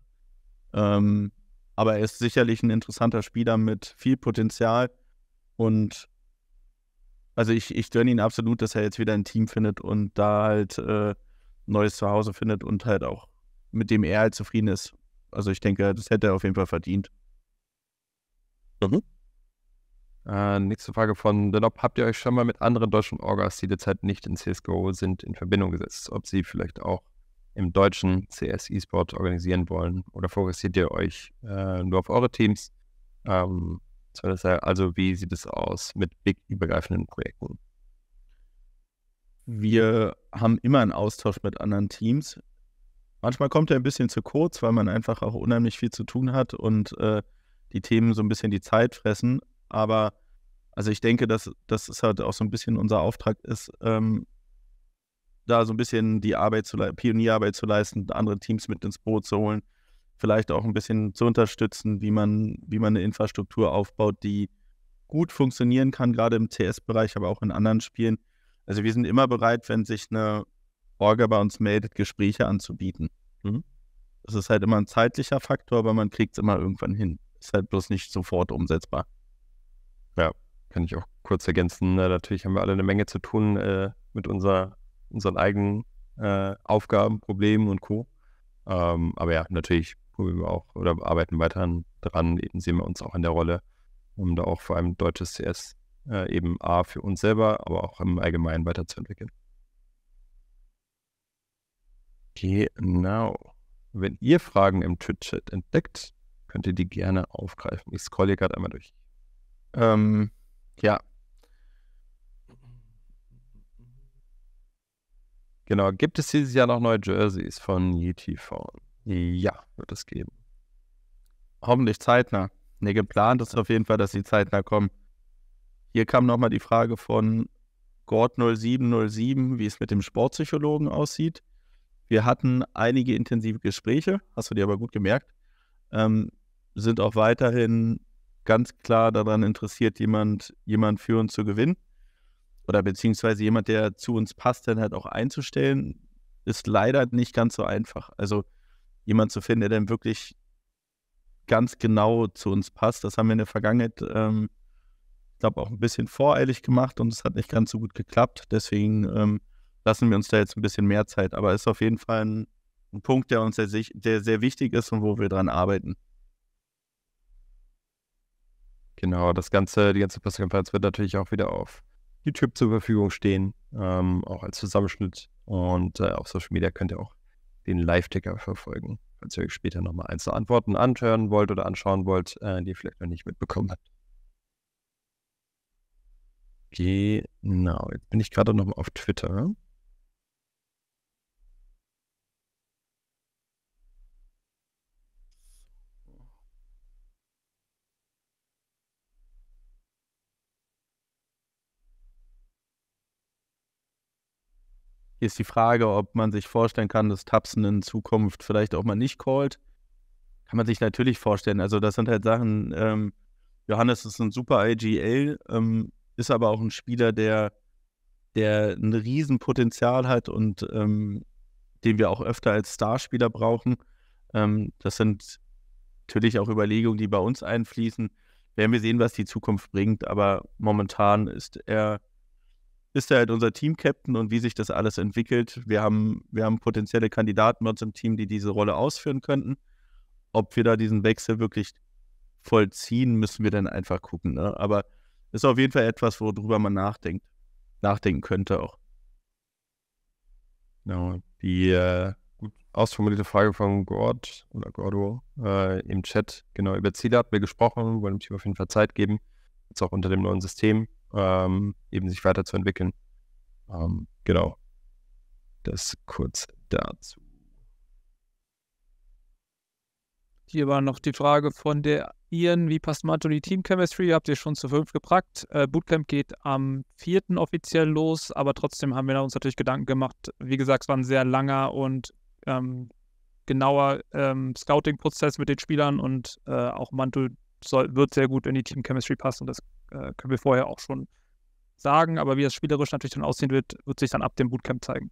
Ähm, aber er ist sicherlich ein interessanter Spieler mit viel Potenzial. Und also ich, ich gönne ihn absolut, dass er jetzt wieder ein Team findet und da halt äh, neues Zuhause findet und halt auch mit dem er halt zufrieden ist. Also ich denke, das hätte er auf jeden Fall verdient. Mhm. Äh, nächste Frage von The Habt ihr euch schon mal mit anderen deutschen Orgas, die derzeit nicht in CSGO sind, in Verbindung gesetzt? Ob sie vielleicht auch im deutschen CS E-Sport organisieren wollen? Oder fokussiert ihr euch äh, nur auf eure Teams? Ähm, also, wie sieht es aus mit big übergreifenden Projekten? Wir haben immer einen Austausch mit anderen Teams. Manchmal kommt er ein bisschen zu kurz, weil man einfach auch unheimlich viel zu tun hat und äh, die Themen so ein bisschen die Zeit fressen. Aber also ich denke, dass das halt auch so ein bisschen unser Auftrag ist, ähm, da so ein bisschen die Arbeit zu Pionierarbeit zu leisten, andere Teams mit ins Boot zu holen, vielleicht auch ein bisschen zu unterstützen, wie man, wie man eine Infrastruktur aufbaut, die gut funktionieren kann, gerade im CS-Bereich, aber auch in anderen Spielen. Also wir sind immer bereit, wenn sich eine Orga bei uns meldet, Gespräche anzubieten. Mhm. Das ist halt immer ein zeitlicher Faktor, aber man kriegt es immer irgendwann hin. Ist halt bloß nicht sofort umsetzbar. Ja, kann ich auch kurz ergänzen. Natürlich haben wir alle eine Menge zu tun äh, mit unserer, unseren eigenen äh, Aufgaben, Problemen und Co. Ähm, aber ja, natürlich probieren wir auch oder arbeiten weiter dran, eben sehen wir uns auch in der Rolle, um da auch vor allem deutsches CS äh, eben A für uns selber, aber auch im Allgemeinen weiterzuentwickeln. Genau. Wenn ihr Fragen im Twitch-Chat entdeckt, könnt ihr die gerne aufgreifen. Ich scrolle gerade einmal durch. Ähm, ja. Genau. Gibt es dieses Jahr noch neue Jerseys von YTV? Ja, wird es geben. Hoffentlich zeitnah. Ne, geplant ist auf jeden Fall, dass sie zeitnah kommen. Hier kam nochmal die Frage von Gord 0707, wie es mit dem Sportpsychologen aussieht. Wir hatten einige intensive Gespräche, hast du dir aber gut gemerkt. Ähm, sind auch weiterhin ganz klar daran interessiert, jemand, jemand für uns zu gewinnen oder beziehungsweise jemand, der zu uns passt, dann halt auch einzustellen, ist leider nicht ganz so einfach. Also jemand zu finden, der dann wirklich ganz genau zu uns passt, das haben wir in der Vergangenheit, ähm, glaube auch ein bisschen voreilig gemacht und es hat nicht ganz so gut geklappt. Deswegen ähm, lassen wir uns da jetzt ein bisschen mehr Zeit. Aber ist auf jeden Fall ein, ein Punkt, der uns sehr, der sehr wichtig ist und wo wir dran arbeiten. Genau, das ganze, die ganze Pressekonferenz wird natürlich auch wieder auf YouTube zur Verfügung stehen, ähm, auch als Zusammenschnitt. Und äh, auf Social Media könnt ihr auch den Live-Ticker verfolgen, falls ihr euch später nochmal einzelne Antworten anhören wollt oder anschauen wollt, äh, die ihr vielleicht noch nicht mitbekommen habt. Genau, jetzt bin ich gerade nochmal auf Twitter. ist die Frage, ob man sich vorstellen kann, dass Tapsen in Zukunft vielleicht auch mal nicht callt. Kann man sich natürlich vorstellen. Also das sind halt Sachen, ähm, Johannes ist ein super IGL, ähm, ist aber auch ein Spieler, der, der ein Riesenpotenzial hat und ähm, den wir auch öfter als Starspieler brauchen. Ähm, das sind natürlich auch Überlegungen, die bei uns einfließen. Werden wir sehen, was die Zukunft bringt, aber momentan ist er ist er halt unser Team-Captain und wie sich das alles entwickelt. Wir haben, wir haben potenzielle Kandidaten bei uns im Team, die diese Rolle ausführen könnten. Ob wir da diesen Wechsel wirklich vollziehen, müssen wir dann einfach gucken. Ne? Aber ist auf jeden Fall etwas, worüber man nachdenkt, nachdenken könnte auch. Genau. Die äh, gut ausformulierte Frage von Gord oder Gordo äh, im Chat, genau, über Ziele hatten wir gesprochen, wollen dem Team auf jeden Fall Zeit geben. Jetzt auch unter dem neuen System ähm, eben sich weiterzuentwickeln. Ähm, genau. Das kurz dazu. Hier war noch die Frage von der Ian, wie passt Mato die Team Chemistry? Habt ihr schon zu fünf gepackt? Äh, Bootcamp geht am vierten offiziell los, aber trotzdem haben wir uns natürlich Gedanken gemacht. Wie gesagt, es war ein sehr langer und ähm, genauer ähm, Scouting-Prozess mit den Spielern und äh, auch Mantel soll, wird sehr gut in die Team Chemistry passen das äh, können wir vorher auch schon sagen. Aber wie das spielerisch natürlich dann aussehen wird, wird sich dann ab dem Bootcamp zeigen.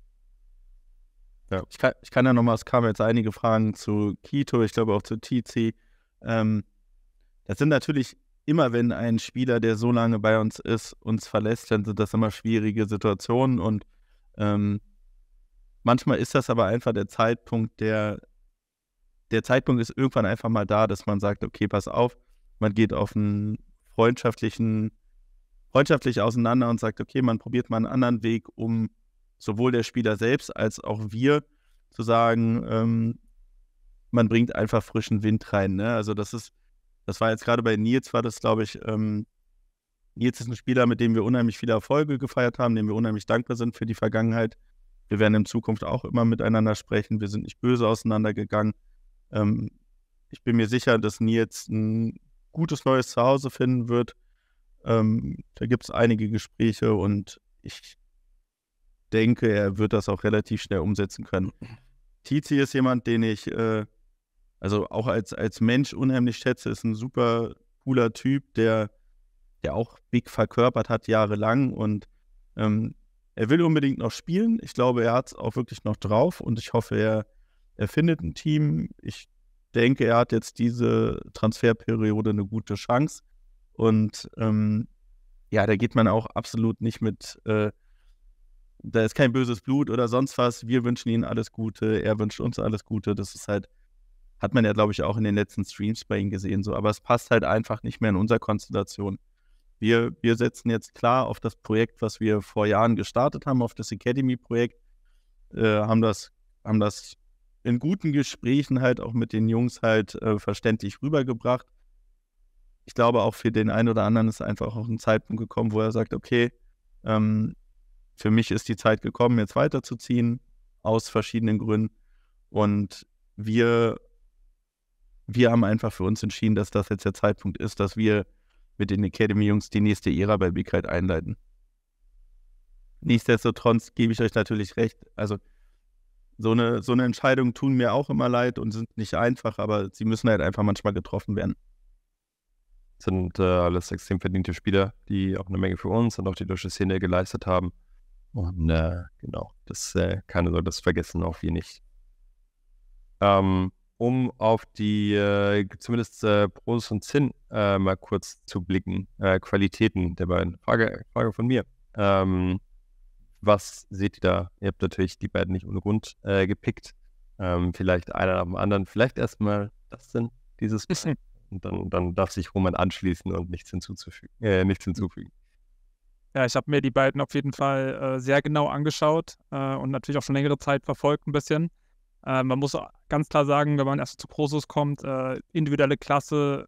Ja, ich kann, ich kann ja nochmal, es kamen jetzt einige Fragen zu Kito, ich glaube auch zu Tizi. Ähm, das sind natürlich immer, wenn ein Spieler, der so lange bei uns ist, uns verlässt, dann sind das immer schwierige Situationen und ähm, manchmal ist das aber einfach der Zeitpunkt, der der Zeitpunkt ist irgendwann einfach mal da, dass man sagt, okay, pass auf, man geht auf ein freundschaftlichen, freundschaftlich auseinander und sagt, okay, man probiert mal einen anderen Weg, um sowohl der Spieler selbst als auch wir zu sagen, ähm, man bringt einfach frischen Wind rein. Ne? Also das ist, das war jetzt gerade bei Nils, war das, glaube ich, ähm, Nils ist ein Spieler, mit dem wir unheimlich viele Erfolge gefeiert haben, dem wir unheimlich dankbar sind für die Vergangenheit. Wir werden in Zukunft auch immer miteinander sprechen. Wir sind nicht böse auseinandergegangen. Ähm, ich bin mir sicher, dass Nils ein gutes neues Zuhause finden wird. Ähm, da gibt es einige Gespräche und ich denke, er wird das auch relativ schnell umsetzen können. Tizi ist jemand, den ich äh, also auch als, als Mensch unheimlich schätze, ist ein super cooler Typ, der, der auch Big verkörpert hat jahrelang und ähm, er will unbedingt noch spielen. Ich glaube, er hat es auch wirklich noch drauf und ich hoffe, er, er findet ein Team. Ich denke, er hat jetzt diese Transferperiode eine gute Chance. Und ähm, ja, da geht man auch absolut nicht mit, äh, da ist kein böses Blut oder sonst was. Wir wünschen ihm alles Gute, er wünscht uns alles Gute. Das ist halt, hat man ja, glaube ich, auch in den letzten Streams bei ihm gesehen, so. Aber es passt halt einfach nicht mehr in unserer Konstellation. Wir, wir setzen jetzt klar auf das Projekt, was wir vor Jahren gestartet haben, auf das Academy-Projekt, äh, haben, das, haben das in guten Gesprächen halt auch mit den Jungs halt äh, verständlich rübergebracht. Ich glaube auch für den einen oder anderen ist einfach auch ein Zeitpunkt gekommen, wo er sagt, okay, ähm, für mich ist die Zeit gekommen, jetzt weiterzuziehen, aus verschiedenen Gründen. Und wir, wir haben einfach für uns entschieden, dass das jetzt der Zeitpunkt ist, dass wir mit den Academy-Jungs die nächste Ära bei Big Kite einleiten. Nichtsdestotrotz gebe ich euch natürlich recht. Also so eine, so eine Entscheidung tun mir auch immer leid und sind nicht einfach, aber sie müssen halt einfach manchmal getroffen werden. Sind äh, alles extrem verdiente Spieler, die auch eine Menge für uns und auch die deutsche Szene geleistet haben. Und äh, genau, das äh, keine Sorge, das vergessen auch wir nicht. Ähm, um auf die äh, zumindest äh, Pros und Sinn äh, mal kurz zu blicken, äh, Qualitäten der beiden. Frage, Frage von mir. Ähm, was seht ihr da? Ihr habt natürlich die beiden nicht ohne Grund äh, gepickt. Ähm, vielleicht einer nach dem anderen. Vielleicht erstmal das denn, dieses. Und dann, dann darf sich Roman anschließen und nichts hinzuzufügen. Äh, nichts hinzufügen. Ja, ich habe mir die beiden auf jeden Fall äh, sehr genau angeschaut äh, und natürlich auch schon längere Zeit verfolgt ein bisschen. Äh, man muss ganz klar sagen, wenn man erst zu Prosus kommt, äh, individuelle Klasse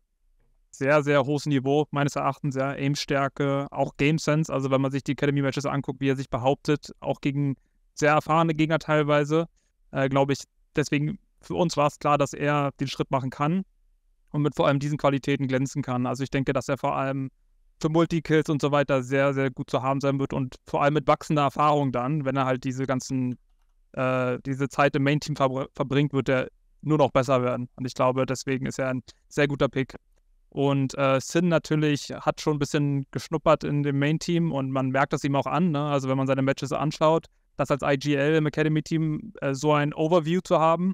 sehr, sehr hohes Niveau, meines Erachtens, ja, Aimstärke, auch Game Sense, also wenn man sich die Academy-Matches anguckt, wie er sich behauptet, auch gegen sehr erfahrene Gegner teilweise, äh, glaube ich, deswegen für uns war es klar, dass er den Schritt machen kann und mit vor allem diesen Qualitäten glänzen kann. Also ich denke, dass er vor allem für Multikills und so weiter sehr, sehr gut zu haben sein wird und vor allem mit wachsender Erfahrung dann, wenn er halt diese ganzen, äh, diese Zeit im Main-Team verbr verbringt, wird er nur noch besser werden. Und ich glaube, deswegen ist er ein sehr guter Pick und äh, Sin natürlich hat schon ein bisschen geschnuppert in dem Main-Team und man merkt das ihm auch an. Ne? Also wenn man seine Matches anschaut, das als IGL im Academy-Team äh, so ein Overview zu haben,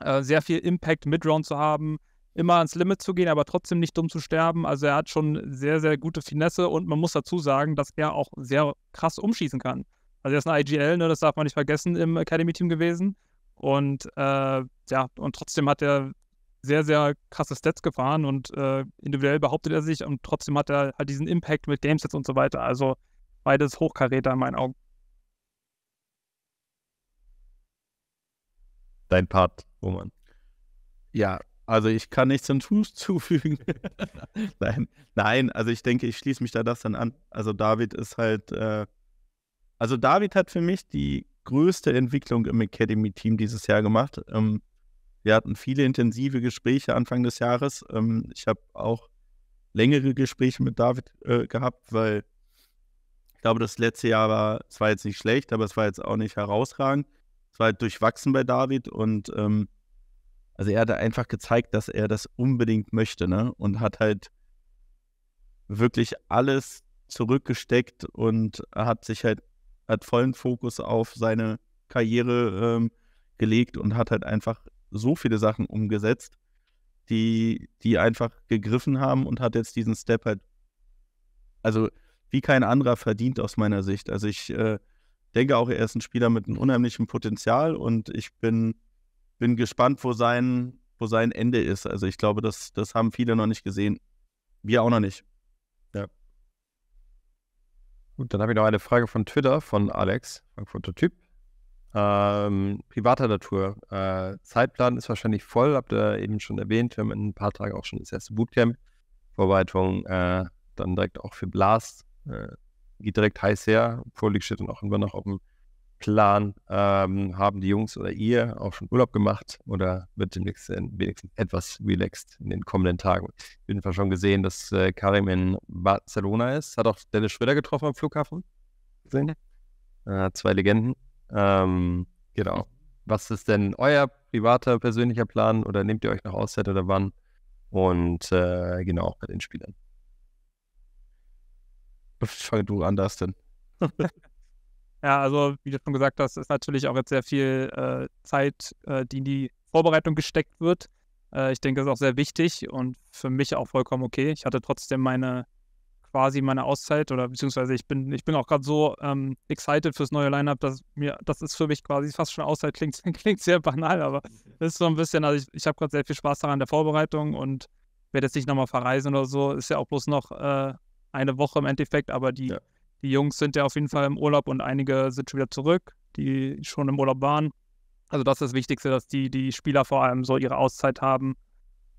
äh, sehr viel Impact Midround zu haben, immer ans Limit zu gehen, aber trotzdem nicht dumm zu sterben. Also er hat schon sehr, sehr gute Finesse und man muss dazu sagen, dass er auch sehr krass umschießen kann. Also er ist ein IGL, ne? das darf man nicht vergessen, im Academy-Team gewesen. Und äh, ja, und trotzdem hat er sehr, sehr krasse Stats gefahren und äh, individuell behauptet er sich und trotzdem hat er halt diesen Impact mit Gamesets und so weiter. Also beides Hochkaräter in meinen Augen. Dein Part, Roman. Ja, also ich kann nichts hinzufügen. nein, nein, also ich denke, ich schließe mich da das dann an. Also David ist halt, äh, also David hat für mich die größte Entwicklung im Academy-Team dieses Jahr gemacht. Ähm, wir hatten viele intensive Gespräche Anfang des Jahres. Ähm, ich habe auch längere Gespräche mit David äh, gehabt, weil ich glaube, das letzte Jahr war, es war jetzt nicht schlecht, aber es war jetzt auch nicht herausragend. Es war halt durchwachsen bei David und ähm, also er hat einfach gezeigt, dass er das unbedingt möchte, ne? Und hat halt wirklich alles zurückgesteckt und hat sich halt, hat vollen Fokus auf seine Karriere ähm, gelegt und hat halt einfach so viele Sachen umgesetzt, die, die einfach gegriffen haben und hat jetzt diesen Step halt, also wie kein anderer verdient aus meiner Sicht. Also ich äh, denke auch, er ist ein Spieler mit einem unheimlichen Potenzial und ich bin, bin gespannt, wo sein, wo sein Ende ist. Also ich glaube, das, das haben viele noch nicht gesehen. Wir auch noch nicht. Ja. Gut, dann habe ich noch eine Frage von Twitter von Alex, Frankfurter Typ. Ähm, privater Natur. Äh, Zeitplan ist wahrscheinlich voll, habt ihr eben schon erwähnt. Wir haben in ein paar Tagen auch schon das erste Bootcamp. Vorbereitung äh, dann direkt auch für Blast. Äh, geht direkt heiß her. Vorlieg steht dann auch immer noch auf dem Plan. Ähm, haben die Jungs oder ihr auch schon Urlaub gemacht oder wird demnächst äh, wenigstens etwas relaxed in den kommenden Tagen? Ich jeden Fall schon gesehen, dass äh, Karim in Barcelona ist. Hat auch Dennis Schröder getroffen am Flughafen gesehen. Äh, zwei Legenden. Ähm, genau. Was ist denn euer privater, persönlicher Plan oder nehmt ihr euch noch Auszeit oder wann? Und äh, genau, auch bei den Spielern. Fang du an, Dustin. ja, also wie du schon gesagt hast, ist natürlich auch jetzt sehr viel äh, Zeit, äh, die in die Vorbereitung gesteckt wird. Äh, ich denke, das ist auch sehr wichtig und für mich auch vollkommen okay. Ich hatte trotzdem meine quasi meine Auszeit oder beziehungsweise ich bin, ich bin auch gerade so ähm, excited fürs neue Lineup, dass mir, das ist für mich quasi fast schon Auszeit, klingt, klingt sehr banal, aber das mhm. ist so ein bisschen, also ich, ich habe gerade sehr viel Spaß daran der Vorbereitung und werde jetzt nicht nochmal verreisen oder so, ist ja auch bloß noch äh, eine Woche im Endeffekt, aber die, ja. die Jungs sind ja auf jeden Fall im Urlaub und einige sind schon wieder zurück, die schon im Urlaub waren. Also das ist das Wichtigste, dass die, die Spieler vor allem so ihre Auszeit haben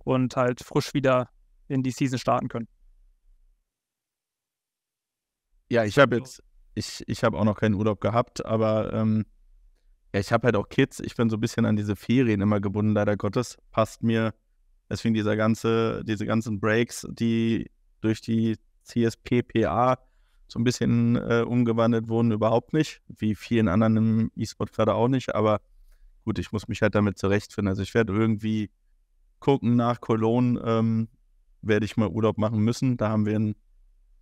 und halt frisch wieder in die Season starten können. Ja, ich habe jetzt, ich, ich habe auch noch keinen Urlaub gehabt, aber ähm, ja, ich habe halt auch Kids. Ich bin so ein bisschen an diese Ferien immer gebunden, leider Gottes. Passt mir. Deswegen dieser ganze, diese ganzen Breaks, die durch die CSPPA so ein bisschen äh, umgewandelt wurden, überhaupt nicht. Wie vielen anderen im E-Sport gerade auch nicht. Aber gut, ich muss mich halt damit zurechtfinden. Also ich werde irgendwie gucken nach Cologne, ähm, werde ich mal Urlaub machen müssen. Da haben wir einen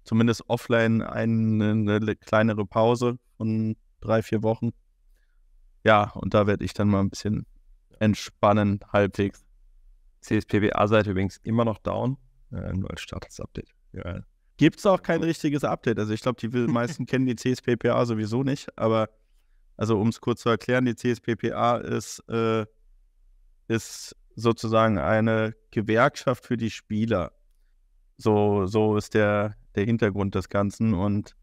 zumindest offline eine, eine kleinere Pause von drei, vier Wochen. Ja, und da werde ich dann mal ein bisschen entspannen, halbwegs. CSPBA-Seite übrigens immer noch down, äh, nur als Status-Update. Ja. Gibt es auch kein richtiges Update. Also ich glaube, die meisten kennen die CSPPA sowieso nicht, aber also um es kurz zu erklären, die CSPPA ist, äh, ist sozusagen eine Gewerkschaft für die Spieler. So, so ist der der Hintergrund des Ganzen. Und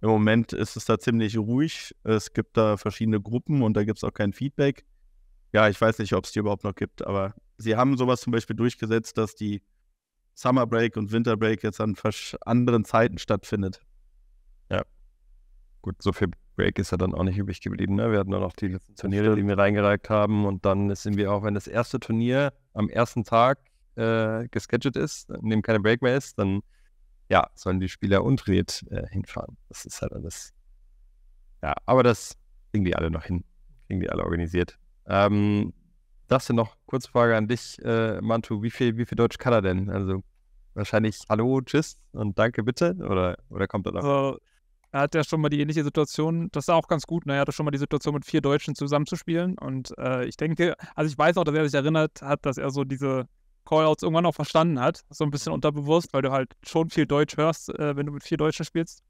im Moment ist es da ziemlich ruhig. Es gibt da verschiedene Gruppen und da gibt es auch kein Feedback. Ja, ich weiß nicht, ob es die überhaupt noch gibt, aber sie haben sowas zum Beispiel durchgesetzt, dass die Summer Break und Winter Break jetzt an anderen Zeiten stattfindet. Ja. Gut, so viel Break ist ja dann auch nicht übrig geblieben. Ne? Wir hatten dann auch die letzten Turniere, die wir reingereicht haben. Und dann sind wir auch, wenn das erste Turnier am ersten Tag äh, gescheduled ist, in dem keine Break mehr ist, dann ja, sollen die Spieler untrainiert äh, hinfahren. Das ist halt alles. Ja, aber das kriegen die alle noch hin. Kriegen die alle organisiert. Ähm, das sind noch Kurzfrage an dich, äh, Mantu. Wie viel, wie viel Deutsch kann er denn? Also wahrscheinlich Hallo, Tschüss und Danke bitte? Oder, oder kommt er noch? Also, er hat ja schon mal die ähnliche Situation, das ist auch ganz gut, ne? er hatte schon mal die Situation mit vier Deutschen zusammenzuspielen und äh, ich denke, also ich weiß auch, dass er sich erinnert hat, dass er so diese Callouts irgendwann auch verstanden hat, so ein bisschen mhm. unterbewusst, weil du halt schon viel Deutsch hörst, äh, wenn du mit vier Deutschen spielst.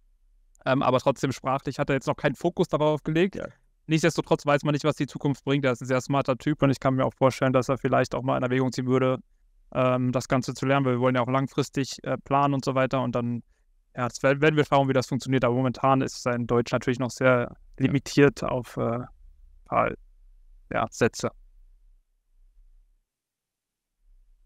Ähm, aber trotzdem sprachlich hat er jetzt noch keinen Fokus darauf gelegt. Ja. Nichtsdestotrotz weiß man nicht, was die Zukunft bringt. Er ist ein sehr smarter Typ und ich kann mir auch vorstellen, dass er vielleicht auch mal in Erwägung ziehen würde, ähm, das Ganze zu lernen, weil wir wollen ja auch langfristig äh, planen und so weiter und dann ja, das werden wir schauen, wie das funktioniert. Aber momentan ist sein Deutsch natürlich noch sehr limitiert auf äh, paar ja, Sätze.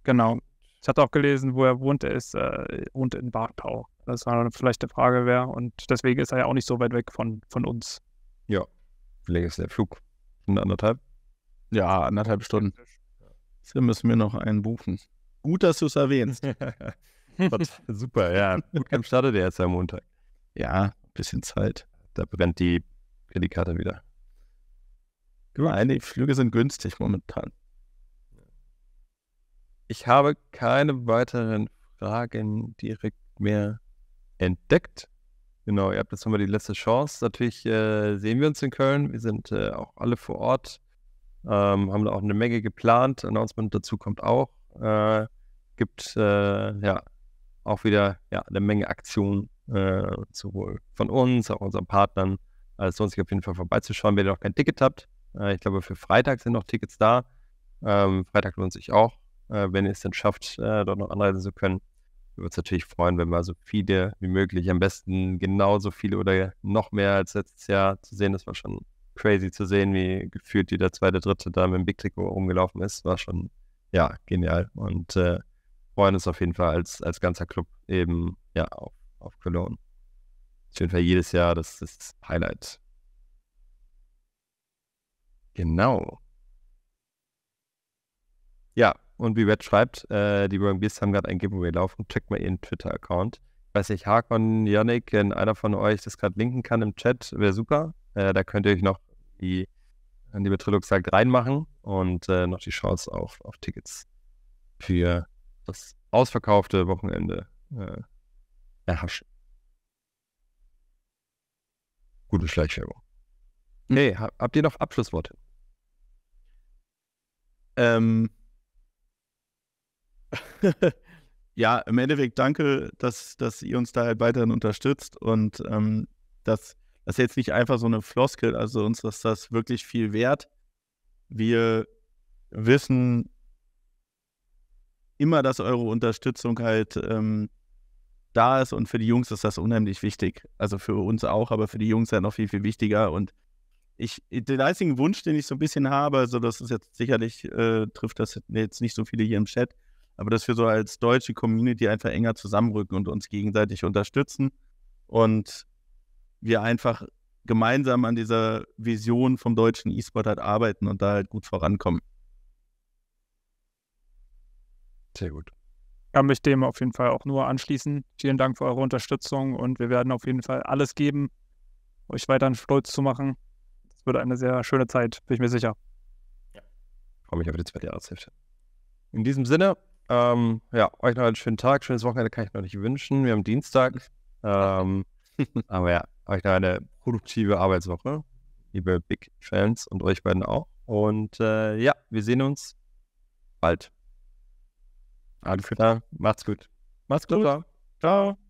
Genau. Ich hatte auch gelesen, wo er wohnt. Er ist, äh, wohnt in Bartau. Das war vielleicht eine Frage, wer. Und deswegen ist er ja auch nicht so weit weg von, von uns. Ja. Wie lange ist der Flug? Stunde anderthalb? Ja, anderthalb Stunden. Hier müssen wir noch einen buchen. Gut, dass du es erwähnst. Super, ja. Bootcamp startet er jetzt am Montag. Ja, ein bisschen Zeit. Da brennt die Kreditkarte wieder. Nein, die Flüge sind günstig momentan. Ich habe keine weiteren Fragen direkt mehr entdeckt. Genau, ihr habt jetzt nochmal die letzte Chance. Natürlich äh, sehen wir uns in Köln. Wir sind äh, auch alle vor Ort. Ähm, haben da auch eine Menge geplant. Announcement dazu kommt auch. Äh, gibt äh, ja auch wieder ja, eine Menge Aktionen, äh, sowohl von uns, auch unseren Partnern. Also sich auf jeden Fall vorbeizuschauen, wenn ihr noch kein Ticket habt. Äh, ich glaube, für Freitag sind noch Tickets da. Ähm, Freitag lohnt sich auch. Äh, wenn ihr es dann schafft, äh, dort noch anreisen zu können. Wir würden uns natürlich freuen, wenn wir so viele wie möglich, am besten genauso viele oder noch mehr als letztes Jahr zu sehen. Das war schon crazy zu sehen, wie gefühlt jeder zweite, dritte da mit dem Big Trikot rumgelaufen ist. War schon, ja, genial. Und äh, freuen uns auf jeden Fall als, als ganzer Club eben, ja, auf, auf Cologne. Auf jeden Fall jedes Jahr, das ist das Highlight. Genau. Ja, und wie Red schreibt, äh, die Roaring Beasts haben gerade ein Giveaway laufen. Checkt mal ihren Twitter-Account. Ich weiß nicht, Hakon, Yannick, wenn einer von euch das gerade linken kann im Chat, wäre super. Äh, da könnt ihr euch noch, an die Trilux sagt, reinmachen und äh, noch die Chance auf, auf Tickets für das ausverkaufte Wochenende äh, erhaschen. Gute Schleichwerbung. Hm. Hey, habt ihr noch Abschlussworte? Ähm, ja, im Endeffekt danke, dass, dass ihr uns da halt weiterhin unterstützt und ähm, dass das jetzt nicht einfach so eine Floskel, also uns ist das wirklich viel wert. Wir wissen immer, dass eure Unterstützung halt ähm, da ist und für die Jungs ist das unheimlich wichtig. Also für uns auch, aber für die Jungs ja noch viel, viel wichtiger und ich, den einzigen Wunsch, den ich so ein bisschen habe, also das ist jetzt sicherlich, äh, trifft das jetzt nicht so viele hier im Chat, aber dass wir so als deutsche Community einfach enger zusammenrücken und uns gegenseitig unterstützen und wir einfach gemeinsam an dieser Vision vom deutschen E-Sport halt arbeiten und da halt gut vorankommen. Sehr gut. Ich kann mich dem auf jeden Fall auch nur anschließen. Vielen Dank für eure Unterstützung und wir werden auf jeden Fall alles geben, euch weiterhin stolz zu machen. Es wird eine sehr schöne Zeit, bin ich mir sicher. Ja. Ich freue mich auf die zweite Jahreshälfte. In diesem Sinne, ähm, ja, euch noch einen schönen Tag, schönes Wochenende kann ich noch nicht wünschen. Wir haben Dienstag. Ähm, aber ja, euch noch eine produktive Arbeitswoche, liebe Big Fans und euch beiden auch. Und äh, ja, wir sehen uns bald. Alles klar, macht's gut. Macht's gut. Ciao. ciao.